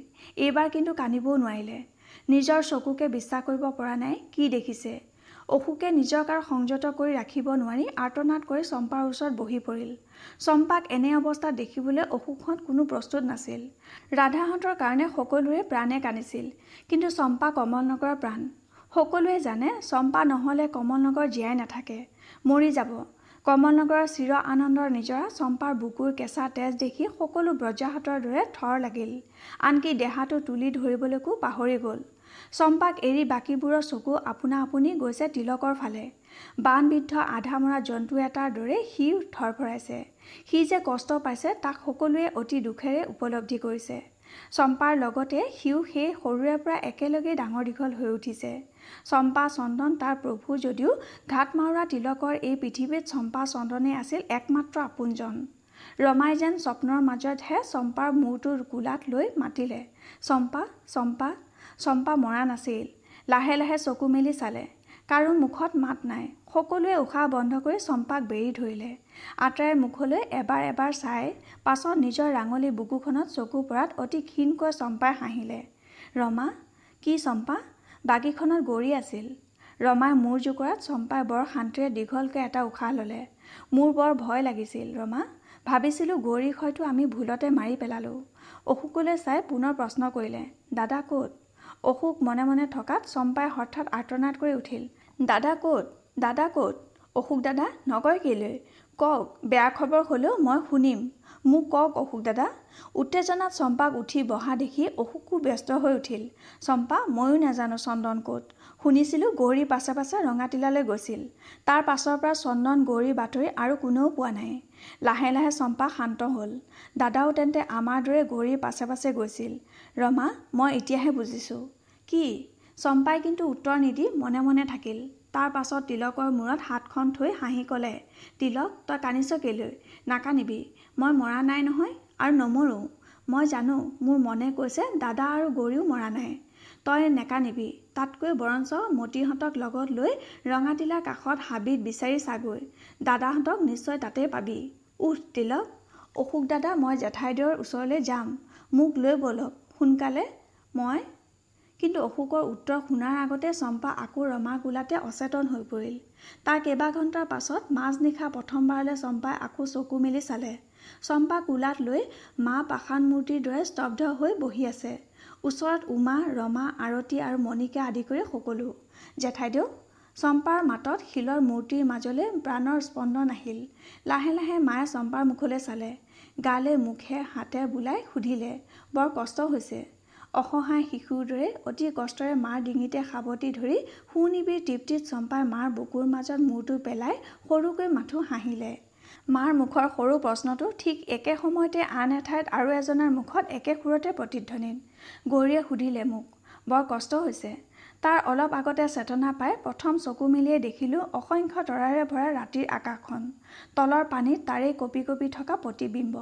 এইবাৰ কিন্তু কান্দিবও নোৱাৰিলে নিজৰ চকুকে বিশ্বাস কৰিব পৰা নাই কি দেখিছে অশোকে নিজক আৰু সংযত কৰি ৰাখিব নোৱাৰি আৰ্তনাত কৰি চম্পাৰ ওচৰত বহি পৰিল চম্পাক এনে অৱস্থাত দেখিবলৈ অশোকখন কোনো প্ৰস্তুত নাছিল ৰাধাহঁতৰ কাৰণে সকলোৱে প্ৰাণে কান্দিছিল কিন্তু চম্পা কমল নগৰৰ প্ৰাণ সকলোৱে জানে চম্পা নহ'লে কমল নগৰ জীয়াই নাথাকে মৰি যাব কমলনগৰৰ চিৰ আনন্দৰ নিজৰা চম্পাৰ বুকুৰ কেঁচা তেজ দেখি সকলো ব্ৰজাহঁতৰ দৰে থৰ লাগিল আনকি দেহাটো তুলি ধৰিবলৈকো পাহৰি গ'ল চম্পাক এৰি বাকীবোৰৰ চকু আপোনা আপুনি গৈছে তিলকৰ ফালে বান বিদ্ধ আধা মৰা জন্তু এটাৰ দৰে সি ভৰাইছে সি যে কষ্ট পাইছে তাক সকলোৱে অতি দুখেৰে উপলব্ধি কৰিছে চম্পাৰ লগতে সিও সেই সৰুৰে পৰা একেলগে ডাঙৰ দীঘল হৈ উঠিছে চম্পা চন্দন তাৰ প্ৰভু যদিও ঘাটমাওৰা তিলকৰ এই পৃথিৱীত চম্পা চন্দনেই আছিল একমাত্ৰ আপোনজন ৰমাই যেন স্বপ্নৰ মাজতহে চম্পাৰ মূৰটোৰ কোলাত লৈ মাতিলে চম্পা চম্পা চম্পা মৰা নাছিল লাহে লাহে চকু মেলি চালে কাৰো মুখত মাত নাই সকলোৱে উশাহ বন্ধ কৰি চম্পাক বেৰি ধৰিলে আটাইৰ মুখলৈ এবাৰ এবাৰ চাই পাছত নিজৰ ৰাঙলী বুকুখনত চকু পৰাত অতি ক্ষীণকৈ চম্পাই হাঁহিলে ৰমা কি চম্পা বাকীখনত গৰি আছিল ৰমাই মূৰ জোকোৰাত চম্পাই বৰ শান্তিৰে দীঘলকৈ এটা উশাহ ল'লে মোৰ বৰ ভয় লাগিছিল ৰমা ভাবিছিলোঁ গৰিক হয়তো আমি ভুলতে মাৰি পেলালোঁ অশোকলৈ চাই পুনৰ প্ৰশ্ন কৰিলে দাদা ক'ত অশোক মনে মনে থকাত চম্পাই হঠাৎ আৰ্তনাদ কৰি উঠিল দাদা ক'ত দাদা ক'ত অশোক দাদা নগয় কেলৈ কওক বেয়া খবৰ হ'লেও মই শুনিম মোক কওক অশোক দাদা উত্তেজনাত চম্পাক উঠি বহা দেখি অশোকো ব্যস্ত হৈ উঠিল চম্পা ময়ো নাজানো চন্দন ক'ত শুনিছিলোঁ গৌৰীৰ পাছে পাছে ৰঙাতিলালৈ গৈছিল তাৰ পাছৰ পৰা চন্দন গৌৰীৰ বাতৰি আৰু কোনেও পোৱা নাই লাহে লাহে চম্পা শান্ত হ'ল দাদাও তেন্তে আমাৰ দৰে গৌৰীৰ পাছে পাছে গৈছিল ৰমা মই এতিয়াহে বুজিছোঁ কি চম্পাই কিন্তু উত্তৰ নিদি মনে মনে থাকিল তাৰ পাছত তিলকৰ মূৰত হাতখন থৈ হাঁহি ক'লে তিলক তই কান্দিছ কেলৈ নাকান্দিবি মই মৰা নাই নহয় আৰু নমৰোঁ মই জানো মোৰ মনে কৈছে দাদা আৰু গৌৰীও মৰা নাই তই নেকানিবি তাতকৈ বৰঞ্চ মতিহঁতক লগত লৈ ৰঙাটিলাৰ কাষত হাবিত বিচাৰি চাগৈ দাদাহঁতক নিশ্চয় তাতেই পাবি উঠ তিলক অশোক দাদা মই জেঠাইদেউৰ ওচৰলৈ যাম মোক লৈ ব'লক সোনকালে মই কিন্তু অশোকৰ উত্তৰ শুনাৰ আগতে চম্পা আকৌ ৰমা গোলাতে অচেতন হৈ পৰিল তাৰ কেইবাঘণ্টাৰ পাছত মাজনিশা প্ৰথমবাৰলৈ চম্পাই আকৌ চকু মেলি চালে চম্পা কোলাত লৈ মা পাষাণ মূৰ্তিৰ দৰে স্তব্ধ হৈ বহি আছে ওচৰত উমা ৰমা আৰতী আৰু মণিকা আদি কৰি সকলো জেঠাইদেউ চম্পাৰ মাতত শিলৰ মূৰ্তিৰ মাজলৈ প্ৰাণৰ স্পন্দন আহিল লাহে লাহে মায়ে চম্পাৰ মুখলৈ চালে গালে মুখে হাতে বোলাই সুধিলে বৰ কষ্ট হৈছে অসহায় শিশুৰ দৰে অতি কষ্টৰে মাৰ ডিঙিতে সাৱটি ধৰি সু সুনিবিড় তৃপ্তিত চম্পাই মাৰ বুকুৰ মাজত মূৰটো পেলাই সৰুকৈ মাথো হাঁহিলে মাৰ মুখৰ সৰু প্ৰশ্নটো ঠিক একে সময়তে আন এঠাইত আৰু এজনৰ মুখত একে সুৰতে প্ৰতিধ্বনিল গৌৰীয়ে সুধিলে মোক বৰ কষ্ট হৈছে তাৰ অলপ আগতে চেতনা পাই প্ৰথম চকু মেলিয়ে দেখিলোঁ অসংখ্য তৰাৰে ভৰা ৰাতিৰ আকাশখন তলৰ পানীত তাৰে কঁপি কঁপি থকা প্ৰতিবিম্ব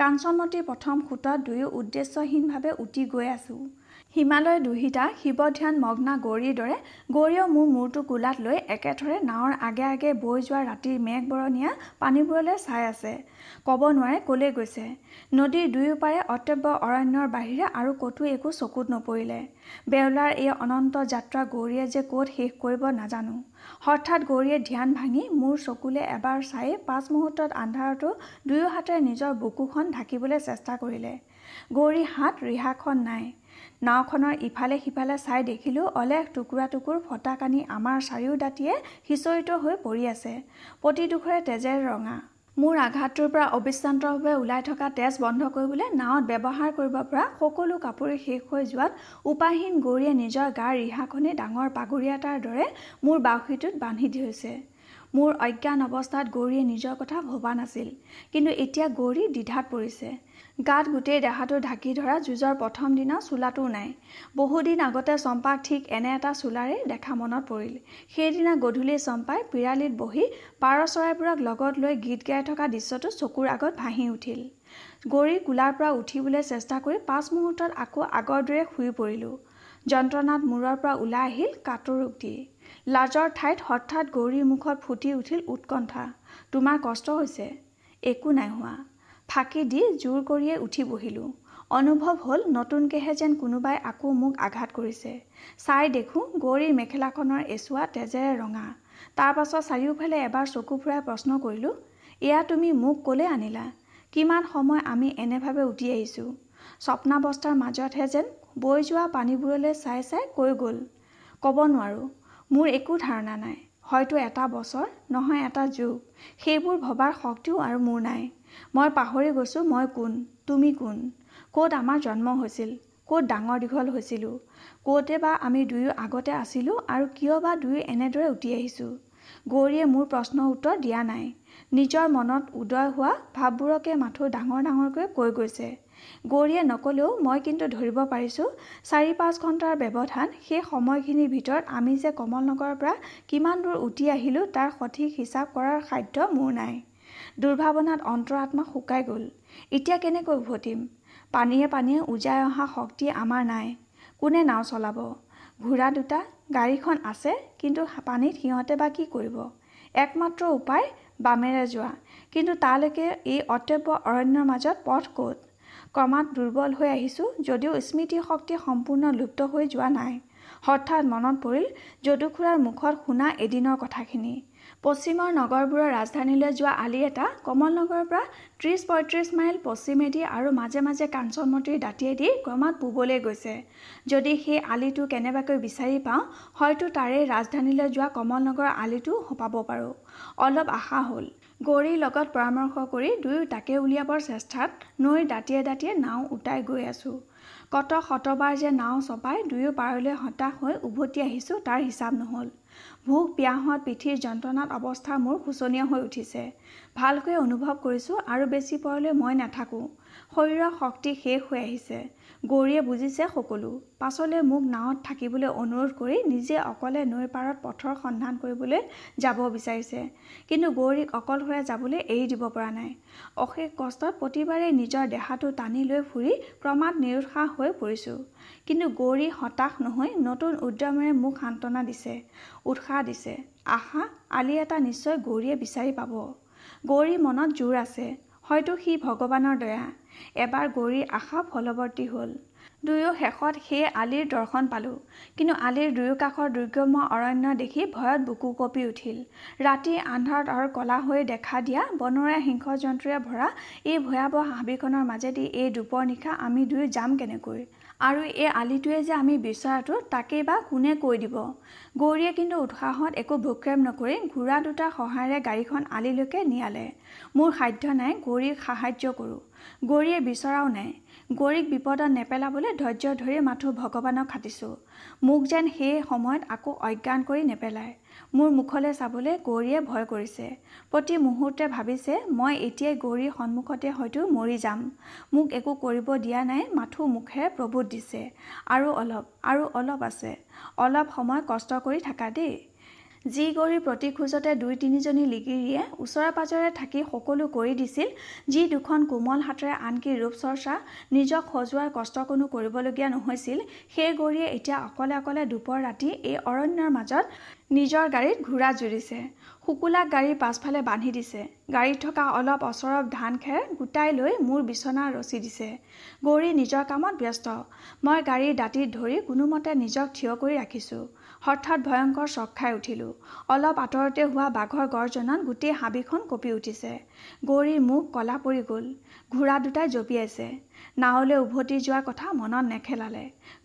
কাঞ্চনমতীৰ প্ৰথম সোঁতত দুয়ো উদ্দেশ্যহীনভাৱে উটি গৈ আছো হিমালয় দুহিতা শিৱ ধ্যান মগ্না গৌৰীৰ দৰে গৌৰীয়ে মোৰ মূৰটো কোলাত লৈ একেথৰে নাৱৰ আগে আগে বৈ যোৱা ৰাতিৰ মেঘ বৰণীয়া পানীবোৰলৈ চাই আছে ক'ব নোৱাৰে ক'লৈ গৈছে নদীৰ দুয়োপাৰে অতব্য অৰণ্যৰ বাহিৰে আৰু ক'তো একো চকুত নপৰিলে বেউলাৰ এই অনন্ত যাত্ৰা গৌৰীয়ে যে ক'ত শেষ কৰিব নাজানো হঠাৎ গৌৰীয়ে ধ্যান ভাঙি মোৰ চকুলে এবাৰ চাই পাঁচ মুহূৰ্তত আন্ধাৰতো দুয়ো হাতেৰে নিজৰ বুকুখন ঢাকিবলৈ চেষ্টা কৰিলে গৌৰীৰ হাত ৰিহাখন নাই নাওখনৰ ইফালে সিফালে চাই দেখিলোঁ অলেখ টুকুৰা টুকুৰ ফটা কানি আমাৰ চাৰিও দাঁতিয়ে সিঁচৰিত হৈ পৰি আছে প্ৰতিডোখৰে তেজেৰ ৰঙা মোৰ আঘাতটোৰ পৰা অবিশ্ৰান্তভাৱে ওলাই থকা তেজ বন্ধ কৰিবলৈ নাৱত ব্যৱহাৰ কৰিব পৰা সকলো কাপোৰ শেষ হৈ যোৱাত উপায়হীন গৌৰীয়ে নিজৰ গাৰ ৰিহাখনে ডাঙৰ পাগুৰি এটাৰ দৰে মোৰ বাউসীটোত বান্ধি ধৰিছে মোৰ অজ্ঞান অৱস্থাত গৌৰীয়ে নিজৰ কথা ভবা নাছিল কিন্তু এতিয়া গৌৰী দ্বিধাত পৰিছে গাত গোটেই দেহাটো ঢাকি ধৰা যুঁজৰ প্ৰথম দিনা চোলাটো নাই বহুদিন আগতে চম্পাক ঠিক এনে এটা চোলাৰে দেখা মনত পৰিল সেইদিনা গধূলি চম্পাই পিৰালিত বহি পাৰ চৰাইবোৰক লগত লৈ গীত গাই থকা দৃশ্যটো চকুৰ আগত ভাঁহি উঠিল গৰি কোলাৰ পৰা উঠিবলৈ চেষ্টা কৰি পাঁচ মুহূৰ্তত আকৌ আগৰ দৰে শুই পৰিলোঁ যন্ত্ৰণাত মূৰৰ পৰা ওলাই আহিল কাটৰোগ দি লাজৰ ঠাইত হঠাৎ গৌৰীৰ মুখত ফুটি উঠিল উৎকণ্ঠা তোমাৰ কষ্ট হৈছে একো নাই হোৱা ফাঁকি দি জোৰ কৰিয়ে উঠি বহিলোঁ অনুভৱ হ'ল নতুনকৈহে যেন কোনোবাই আকৌ মোক আঘাত কৰিছে চাই দেখোঁ গৌৰীৰ মেখেলাখনৰ এচুৱা তেজেৰে ৰঙা তাৰপাছত চাৰিওফালে এবাৰ চকু ফুৰাই প্ৰশ্ন কৰিলোঁ এয়া তুমি মোক ক'লে আনিলা কিমান সময় আমি এনেভাৱে উটি আহিছোঁ স্বপ্নাৱস্থাৰ মাজতহে যেন বৈ যোৱা পানীবোৰলৈ চাই চাই কৈ গ'ল ক'ব নোৱাৰোঁ মোৰ একো ধাৰণা নাই হয়তো এটা বছৰ নহয় এটা যুগ সেইবোৰ ভবাৰ শক্তিও আৰু মোৰ নাই মই পাহৰি গৈছোঁ মই কোন তুমি কোন ক'ত আমাৰ জন্ম হৈছিল ক'ত ডাঙৰ দীঘল হৈছিলোঁ ক'তে বা আমি দুয়ো আগতে আছিলোঁ আৰু কিয় বা দুয়ো এনেদৰে উটি আহিছোঁ গৌৰীয়ে মোৰ প্ৰশ্ন উত্তৰ দিয়া নাই নিজৰ মনত উদয় হোৱা ভাৱবোৰকে মাথো ডাঙৰ ডাঙৰকৈ কৈ গৈছে গৌৰীয়ে নক'লেও মই কিন্তু ধৰিব পাৰিছোঁ চাৰি পাঁচ ঘণ্টাৰ ব্যৱধান সেই সময়খিনিৰ ভিতৰত আমি যে কমলনগৰৰ পৰা কিমান দূৰ উটি আহিলোঁ তাৰ সঠিক হিচাপ কৰাৰ সাধ্য মোৰ নাই দুৰ্ভাৱনাত অন্তৰাত্মা শুকাই গ'ল এতিয়া কেনেকৈ উভতিম পানীয়ে পানীয়ে উজাই অহা শক্তি আমাৰ নাই কোনে নাও চলাব ঘোঁৰা দুটা গাড়ীখন আছে কিন্তু পানীত সিহঁতে বা কি কৰিব একমাত্ৰ উপায় বামেৰে যোৱা কিন্তু তালৈকে এই অটব্য অৰণ্যৰ মাজত পথ ক'ত ক্ৰমাত দুৰ্বল হৈ আহিছোঁ যদিও স্মৃতি শক্তি সম্পূৰ্ণ লুপ্ত হৈ যোৱা নাই হঠাৎ মনত পৰিল যদুখুৰাৰ মুখত শুনা এদিনৰ কথাখিনি পশ্চিমৰ নগৰবোৰৰ ৰাজধানীলৈ যোৱা আলি এটা কমল নগৰৰ পৰা ত্ৰিছ পঁয়ত্ৰিছ মাইল পশ্চিমেদি আৰু মাজে মাজে কাঞ্চনমতীৰ দাঁতিয়েদি ক্ৰমাৎ পূবলৈ গৈছে যদি সেই আলিটো কেনেবাকৈ বিচাৰি পাওঁ হয়তো তাৰে ৰাজধানীলৈ যোৱা কমল নগৰ আলিটো সোপাব পাৰোঁ অলপ আশা হ'ল গৌৰীৰ লগত পৰামৰ্শ কৰি দুয়ো তাকে উলিয়াবৰ চেষ্টাত নৈৰ দাঁতিয়ে দাঁতিয়ে নাও উটাই গৈ আছোঁ কত শতবাৰ যে নাও চপাই দুয়ো পাৰলৈ হতাশ হৈ উভতি আহিছোঁ তাৰ হিচাপ নহ'ল ভোক পিয়াহ পিঠিৰ যন্ত্ৰণাত অৱস্থা মোৰ শোচনীয় হৈ উঠিছে ভালকৈ অনুভৱ কৰিছোঁ আৰু বেছি পৰলৈ মই নাথাকোঁ শৰীৰৰ শক্তি শেষ হৈ আহিছে গৌৰীয়ে বুজিছে সকলো পাছলৈ মোক নাৱত থাকিবলৈ অনুৰোধ কৰি নিজে অকলে নৈৰ পাৰত পথৰ সন্ধান কৰিবলৈ যাব বিচাৰিছে কিন্তু গৌৰীক অকলশৰে যাবলৈ এৰি দিব পৰা নাই অশেষ কষ্টত প্ৰতিবাৰেই নিজৰ দেহাটো টানি লৈ ফুৰি ক্ৰমাৎ নিৰুৎসাহ হৈ পৰিছোঁ কিন্তু গৌৰী হতাশ নহৈ নতুন উদ্যমেৰে মোক সান্তনা দিছে উৎসাহ দিছে আশা আলি এটা নিশ্চয় গৌৰীয়ে বিচাৰি পাব গৌৰীৰ মনত জোৰ আছে হয়তো সি ভগৱানৰ দয়া এবাৰ গৌৰীৰ আশা ফলৱৰ্তী হ'ল দুয়ো শেষত সেই আলিৰ দৰ্শন পালোঁ কিন্তু আলিৰ দুয়ো কাষৰ দুৰ্গম অৰণ্য দেখি ভয়ত বুকু কঁপি উঠিল ৰাতি আন্ধাৰত আৰু কলা হৈ দেখা দিয়া বনৰীয়া সিংহ জন্তুৰে ভৰা এই ভয়াৱহ হাবিখনৰ মাজেদি এই দুপৰ নিশা আমি দুয়ো যাম কেনেকৈ আৰু এই আলিটোৱে যে আমি বিচৰাটো তাকেই বা কোনে কৈ দিব গৌৰীয়ে কিন্তু উৎসাহত একো ভূক্ষেপ নকৰি ঘোঁৰা দুটা সহায়েৰে গাড়ীখন আলিলৈকে নিয়ালে মোৰ সাধ্য নাই গৌৰীক সাহাৰ্য কৰোঁ গৌৰীয়ে বিচৰাও নাই গৌৰীক বিপদত নেপেলাবলৈ ধৈৰ্য ধৰি মাথো ভগৱানক খাটিছোঁ মোক যেন সেই সময়ত আকৌ অজ্ঞান কৰি নেপেলায় মোৰ মুখলৈ চাবলৈ গৌৰীয়ে ভয় কৰিছে প্ৰতি মুহূৰ্তে ভাবিছে মই এতিয়াই গৌৰীৰ সন্মুখতে হয়তো মৰি যাম মোক একো কৰিব দিয়া নাই মাথো মুখেৰে প্ৰবোধ দিছে আৰু অলপ আৰু অলপ আছে অলপ সময় কষ্ট কৰি থকা দেই যি গৌৰী প্ৰতি খোজতে দুই তিনিজনী লিগিৰিয়ে ওচৰে পাঁজৰে থাকি সকলো কৰি দিছিল যি দুখন কোমল হাতেৰে আনকি ৰূপ চৰ্চা নিজক সজোৱাৰ কষ্ট কোনো কৰিবলগীয়া নহৈছিল সেই গৌৰীয়ে এতিয়া অকলে অকলে দুপৰ ৰাতি এই অৰণ্যৰ মাজত নিজৰ গাড়ীত ঘোঁৰা জুৰিছে শুকুলাক গাড়ীৰ পাছফালে বান্ধি দিছে গাড়ীত থকা অলপ অচৰপ ধান খেৰ গোটাই লৈ মোৰ বিচনা ৰচি দিছে গৌৰী নিজৰ কামত ব্যস্ত মই গাড়ীৰ দাঁতিত ধৰি কোনোমতে নিজক থিয় কৰি ৰাখিছোঁ হঠাৎ ভয়ংকৰ চক খাই উঠিলোঁ অলপ আঁতৰতে হোৱা বাঘৰ গৰ্জনত গোটেই হাবিখন কঁপি উঠিছে গৌৰীৰ মুখ কলা পৰি গ'ল ঘোঁৰা দুটাই জঁপিয়াইছে নাৱলৈ উভতি যোৱাৰ কথা মনত নেখেলালে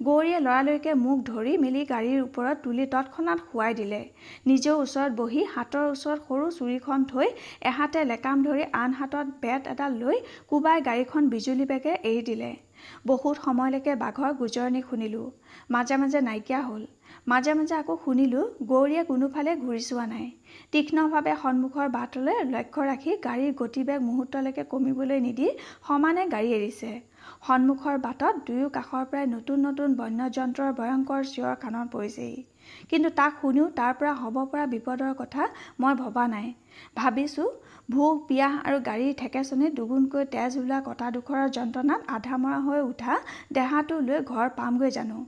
গৌৰীয়ে ল'ৰালৰিকে মুখ ধৰি মেলি গাড়ীৰ ওপৰত তুলি তৎক্ষণাত শুৱাই দিলে নিজৰ ওচৰত বহি হাতৰ ওচৰত সৰু চুৰিখন থৈ এহাতে লেকাম ধৰি আন হাতত বেত এডাল লৈ কোবাই গাড়ীখন বিজুলী বেগে এৰি দিলে বহুত সময়লৈকে বাঘৰ গুজৰণি শুনিলোঁ মাজে মাজে নাইকিয়া হ'ল মাজে মাজে আকৌ শুনিলোঁ গৌৰীয়ে কোনোফালে ঘূৰি চোৱা নাই তীক্ষ্ণভাৱে সন্মুখৰ বাটলৈ লক্ষ্য ৰাখি গাড়ীৰ গতিবেগ মুহূৰ্তলৈকে কমিবলৈ নিদি সমানে গাড়ী এৰিছে সন্মুখৰ বাটত দুয়ো কাষৰ পৰাই নতুন নতুন বন্যজন্তুৰ ভয়ংকৰ চিঞৰ কাণত পৰিছেহি কিন্তু তাক শুনিও তাৰ পৰা হ'ব পৰা বিপদৰ কথা মই ভবা নাই ভাবিছোঁ ভোক পিয়াহ আৰু গাড়ীৰ ঠেকেচনে দুগুণকৈ তেজ ওলোৱা কটাডোখৰৰ যন্ত্ৰণাত আধা মৰা হৈ উঠা দেহাটো লৈ ঘৰ পামগৈ জানো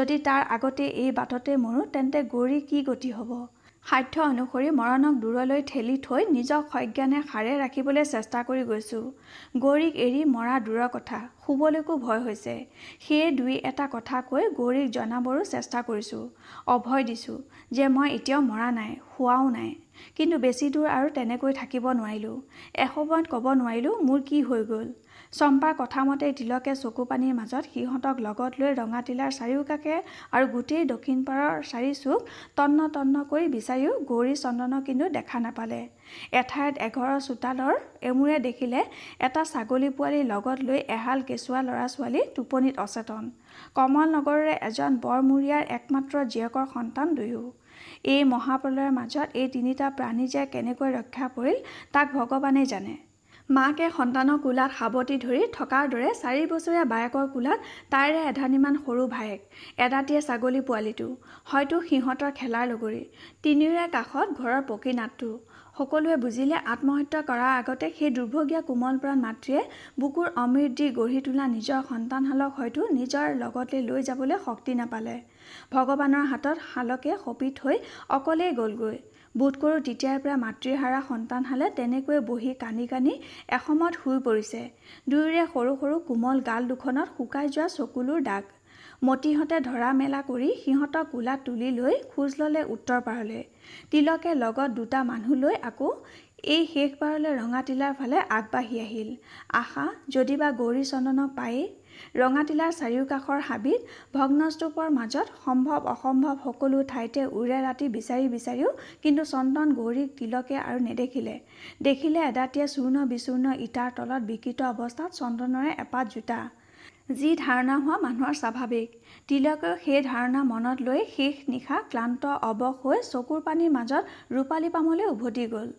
যদি তাৰ আগতে এই বাটতে মৰোঁ তেন্তে গৌৰীৰ কি গতি হ'ব সাধ্য অনুসৰি মৰণক দূৰলৈ ঠেলি থৈ নিজক সজ্ঞানে সাৰে ৰাখিবলৈ চেষ্টা কৰি গৈছোঁ গৌৰীক এৰি মৰা দূৰৰ কথা শুবলৈকো ভয় হৈছে সেয়ে দুই এটা কথা কৈ গৌৰীক জনাবৰো চেষ্টা কৰিছোঁ অভয় দিছোঁ যে মই এতিয়াও মৰা নাই শোৱাও নাই কিন্তু বেছি দূৰ আৰু তেনেকৈ থাকিব নোৱাৰিলোঁ এসময়ত ক'ব নোৱাৰিলোঁ মোৰ কি হৈ গ'ল চম্পাৰ কথামতে তিলকে চকু পানীৰ মাজত সিহঁতক লগত লৈ ৰঙা তিলাৰ চাৰিওকাষে আৰু গোটেই দক্ষিণ পাৰৰ চাৰি চুক তন্ন তন্ন কৰি বিচাৰিও গৌৰী চন্দনক কিন্তু দেখা নাপালে এঠাইত এঘৰৰ চোতালৰ এমূৰে দেখিলে এটা ছাগলী পোৱালি লগত লৈ এহাল কেঁচুৱা ল'ৰা ছোৱালী টোপনিত অচেতন কমল নগৰৰে এজন বৰমূৰীয়াৰ একমাত্ৰ জীয়েকৰ সন্তান দুয়ো এই মহাপ্ৰলয়ৰ মাজত এই তিনিটা প্ৰাণী যে কেনেকৈ ৰক্ষা পৰিল তাক ভগৱানেই জানে মাকে সন্তানৰ কোলাত সাৱটি ধৰি থকাৰ দৰে চাৰি বছৰীয়া বায়েকৰ কোলাত তাইৰে এধানিমান সৰু ভায়েক এদাঁতিয়ে ছাগলী পোৱালিটো হয়তো সিহঁতৰ খেলাৰ লগৰী তিনিৰে কাষত ঘৰৰ পকী নাটটো সকলোৱে বুজিলে আত্মহত্যা কৰাৰ আগতে সেই দুৰ্ভগীয়া কোমলপ্ৰাণ মাতৃয়ে বুকুৰ অমৃত দি গঢ়ি তোলা নিজৰ সন্তানশালক হয়তো নিজৰ লগতে লৈ যাবলৈ শক্তি নাপালে ভগৱানৰ হাতত শালকে সপি থৈ অকলেই গ'লগৈ বোধ কৰোঁ তেতিয়াৰ পৰা মাতৃহাৰা সন্তান হালে তেনেকৈ বহি কানি কানি এসময়ত শুই পৰিছে দুয়োৰে সৰু সৰু কোমল গাল দুখনত শুকাই যোৱা চকুলোৰ দাগ মতিহঁতে ধৰা মেলা কৰি সিহঁতক কোলাত তুলি লৈ খোজ ল'লে উত্তৰ পাৰলৈ তিলকে লগত দুটা মানুহ লৈ আকৌ এই শেষবাৰলৈ ৰঙা তিলাৰ ফালে আগবাঢ়ি আহিল আশা যদি বা গৌৰী চন্দনক পায়েই ৰঙা ৰঙাটিলাৰ চাৰিওকাষৰ হাবিত ভগ্নস্তূপৰ মাজত সম্ভৱ অসম্ভৱ সকলো ঠাইতে উৰে ৰাতি বিচাৰি বিচাৰিও কিন্তু চন্দন গৌৰীক তিলকে আৰু নেদেখিলে দেখিলে এদাঁতীয়ে চূৰ্ণ বিচূৰ্ণ ইটাৰ তলত বিকৃত অৱস্থাত চন্দনৰে এপাত জোতা যি ধাৰণা হোৱা মানুহৰ স্বাভাৱিক তিলকেও সেই ধাৰণা মনত লৈ শেষ নিশা ক্লান্ত অৱস হৈ চকুৰ পানীৰ মাজত ৰূপালী পামলৈ উভতি গ'ল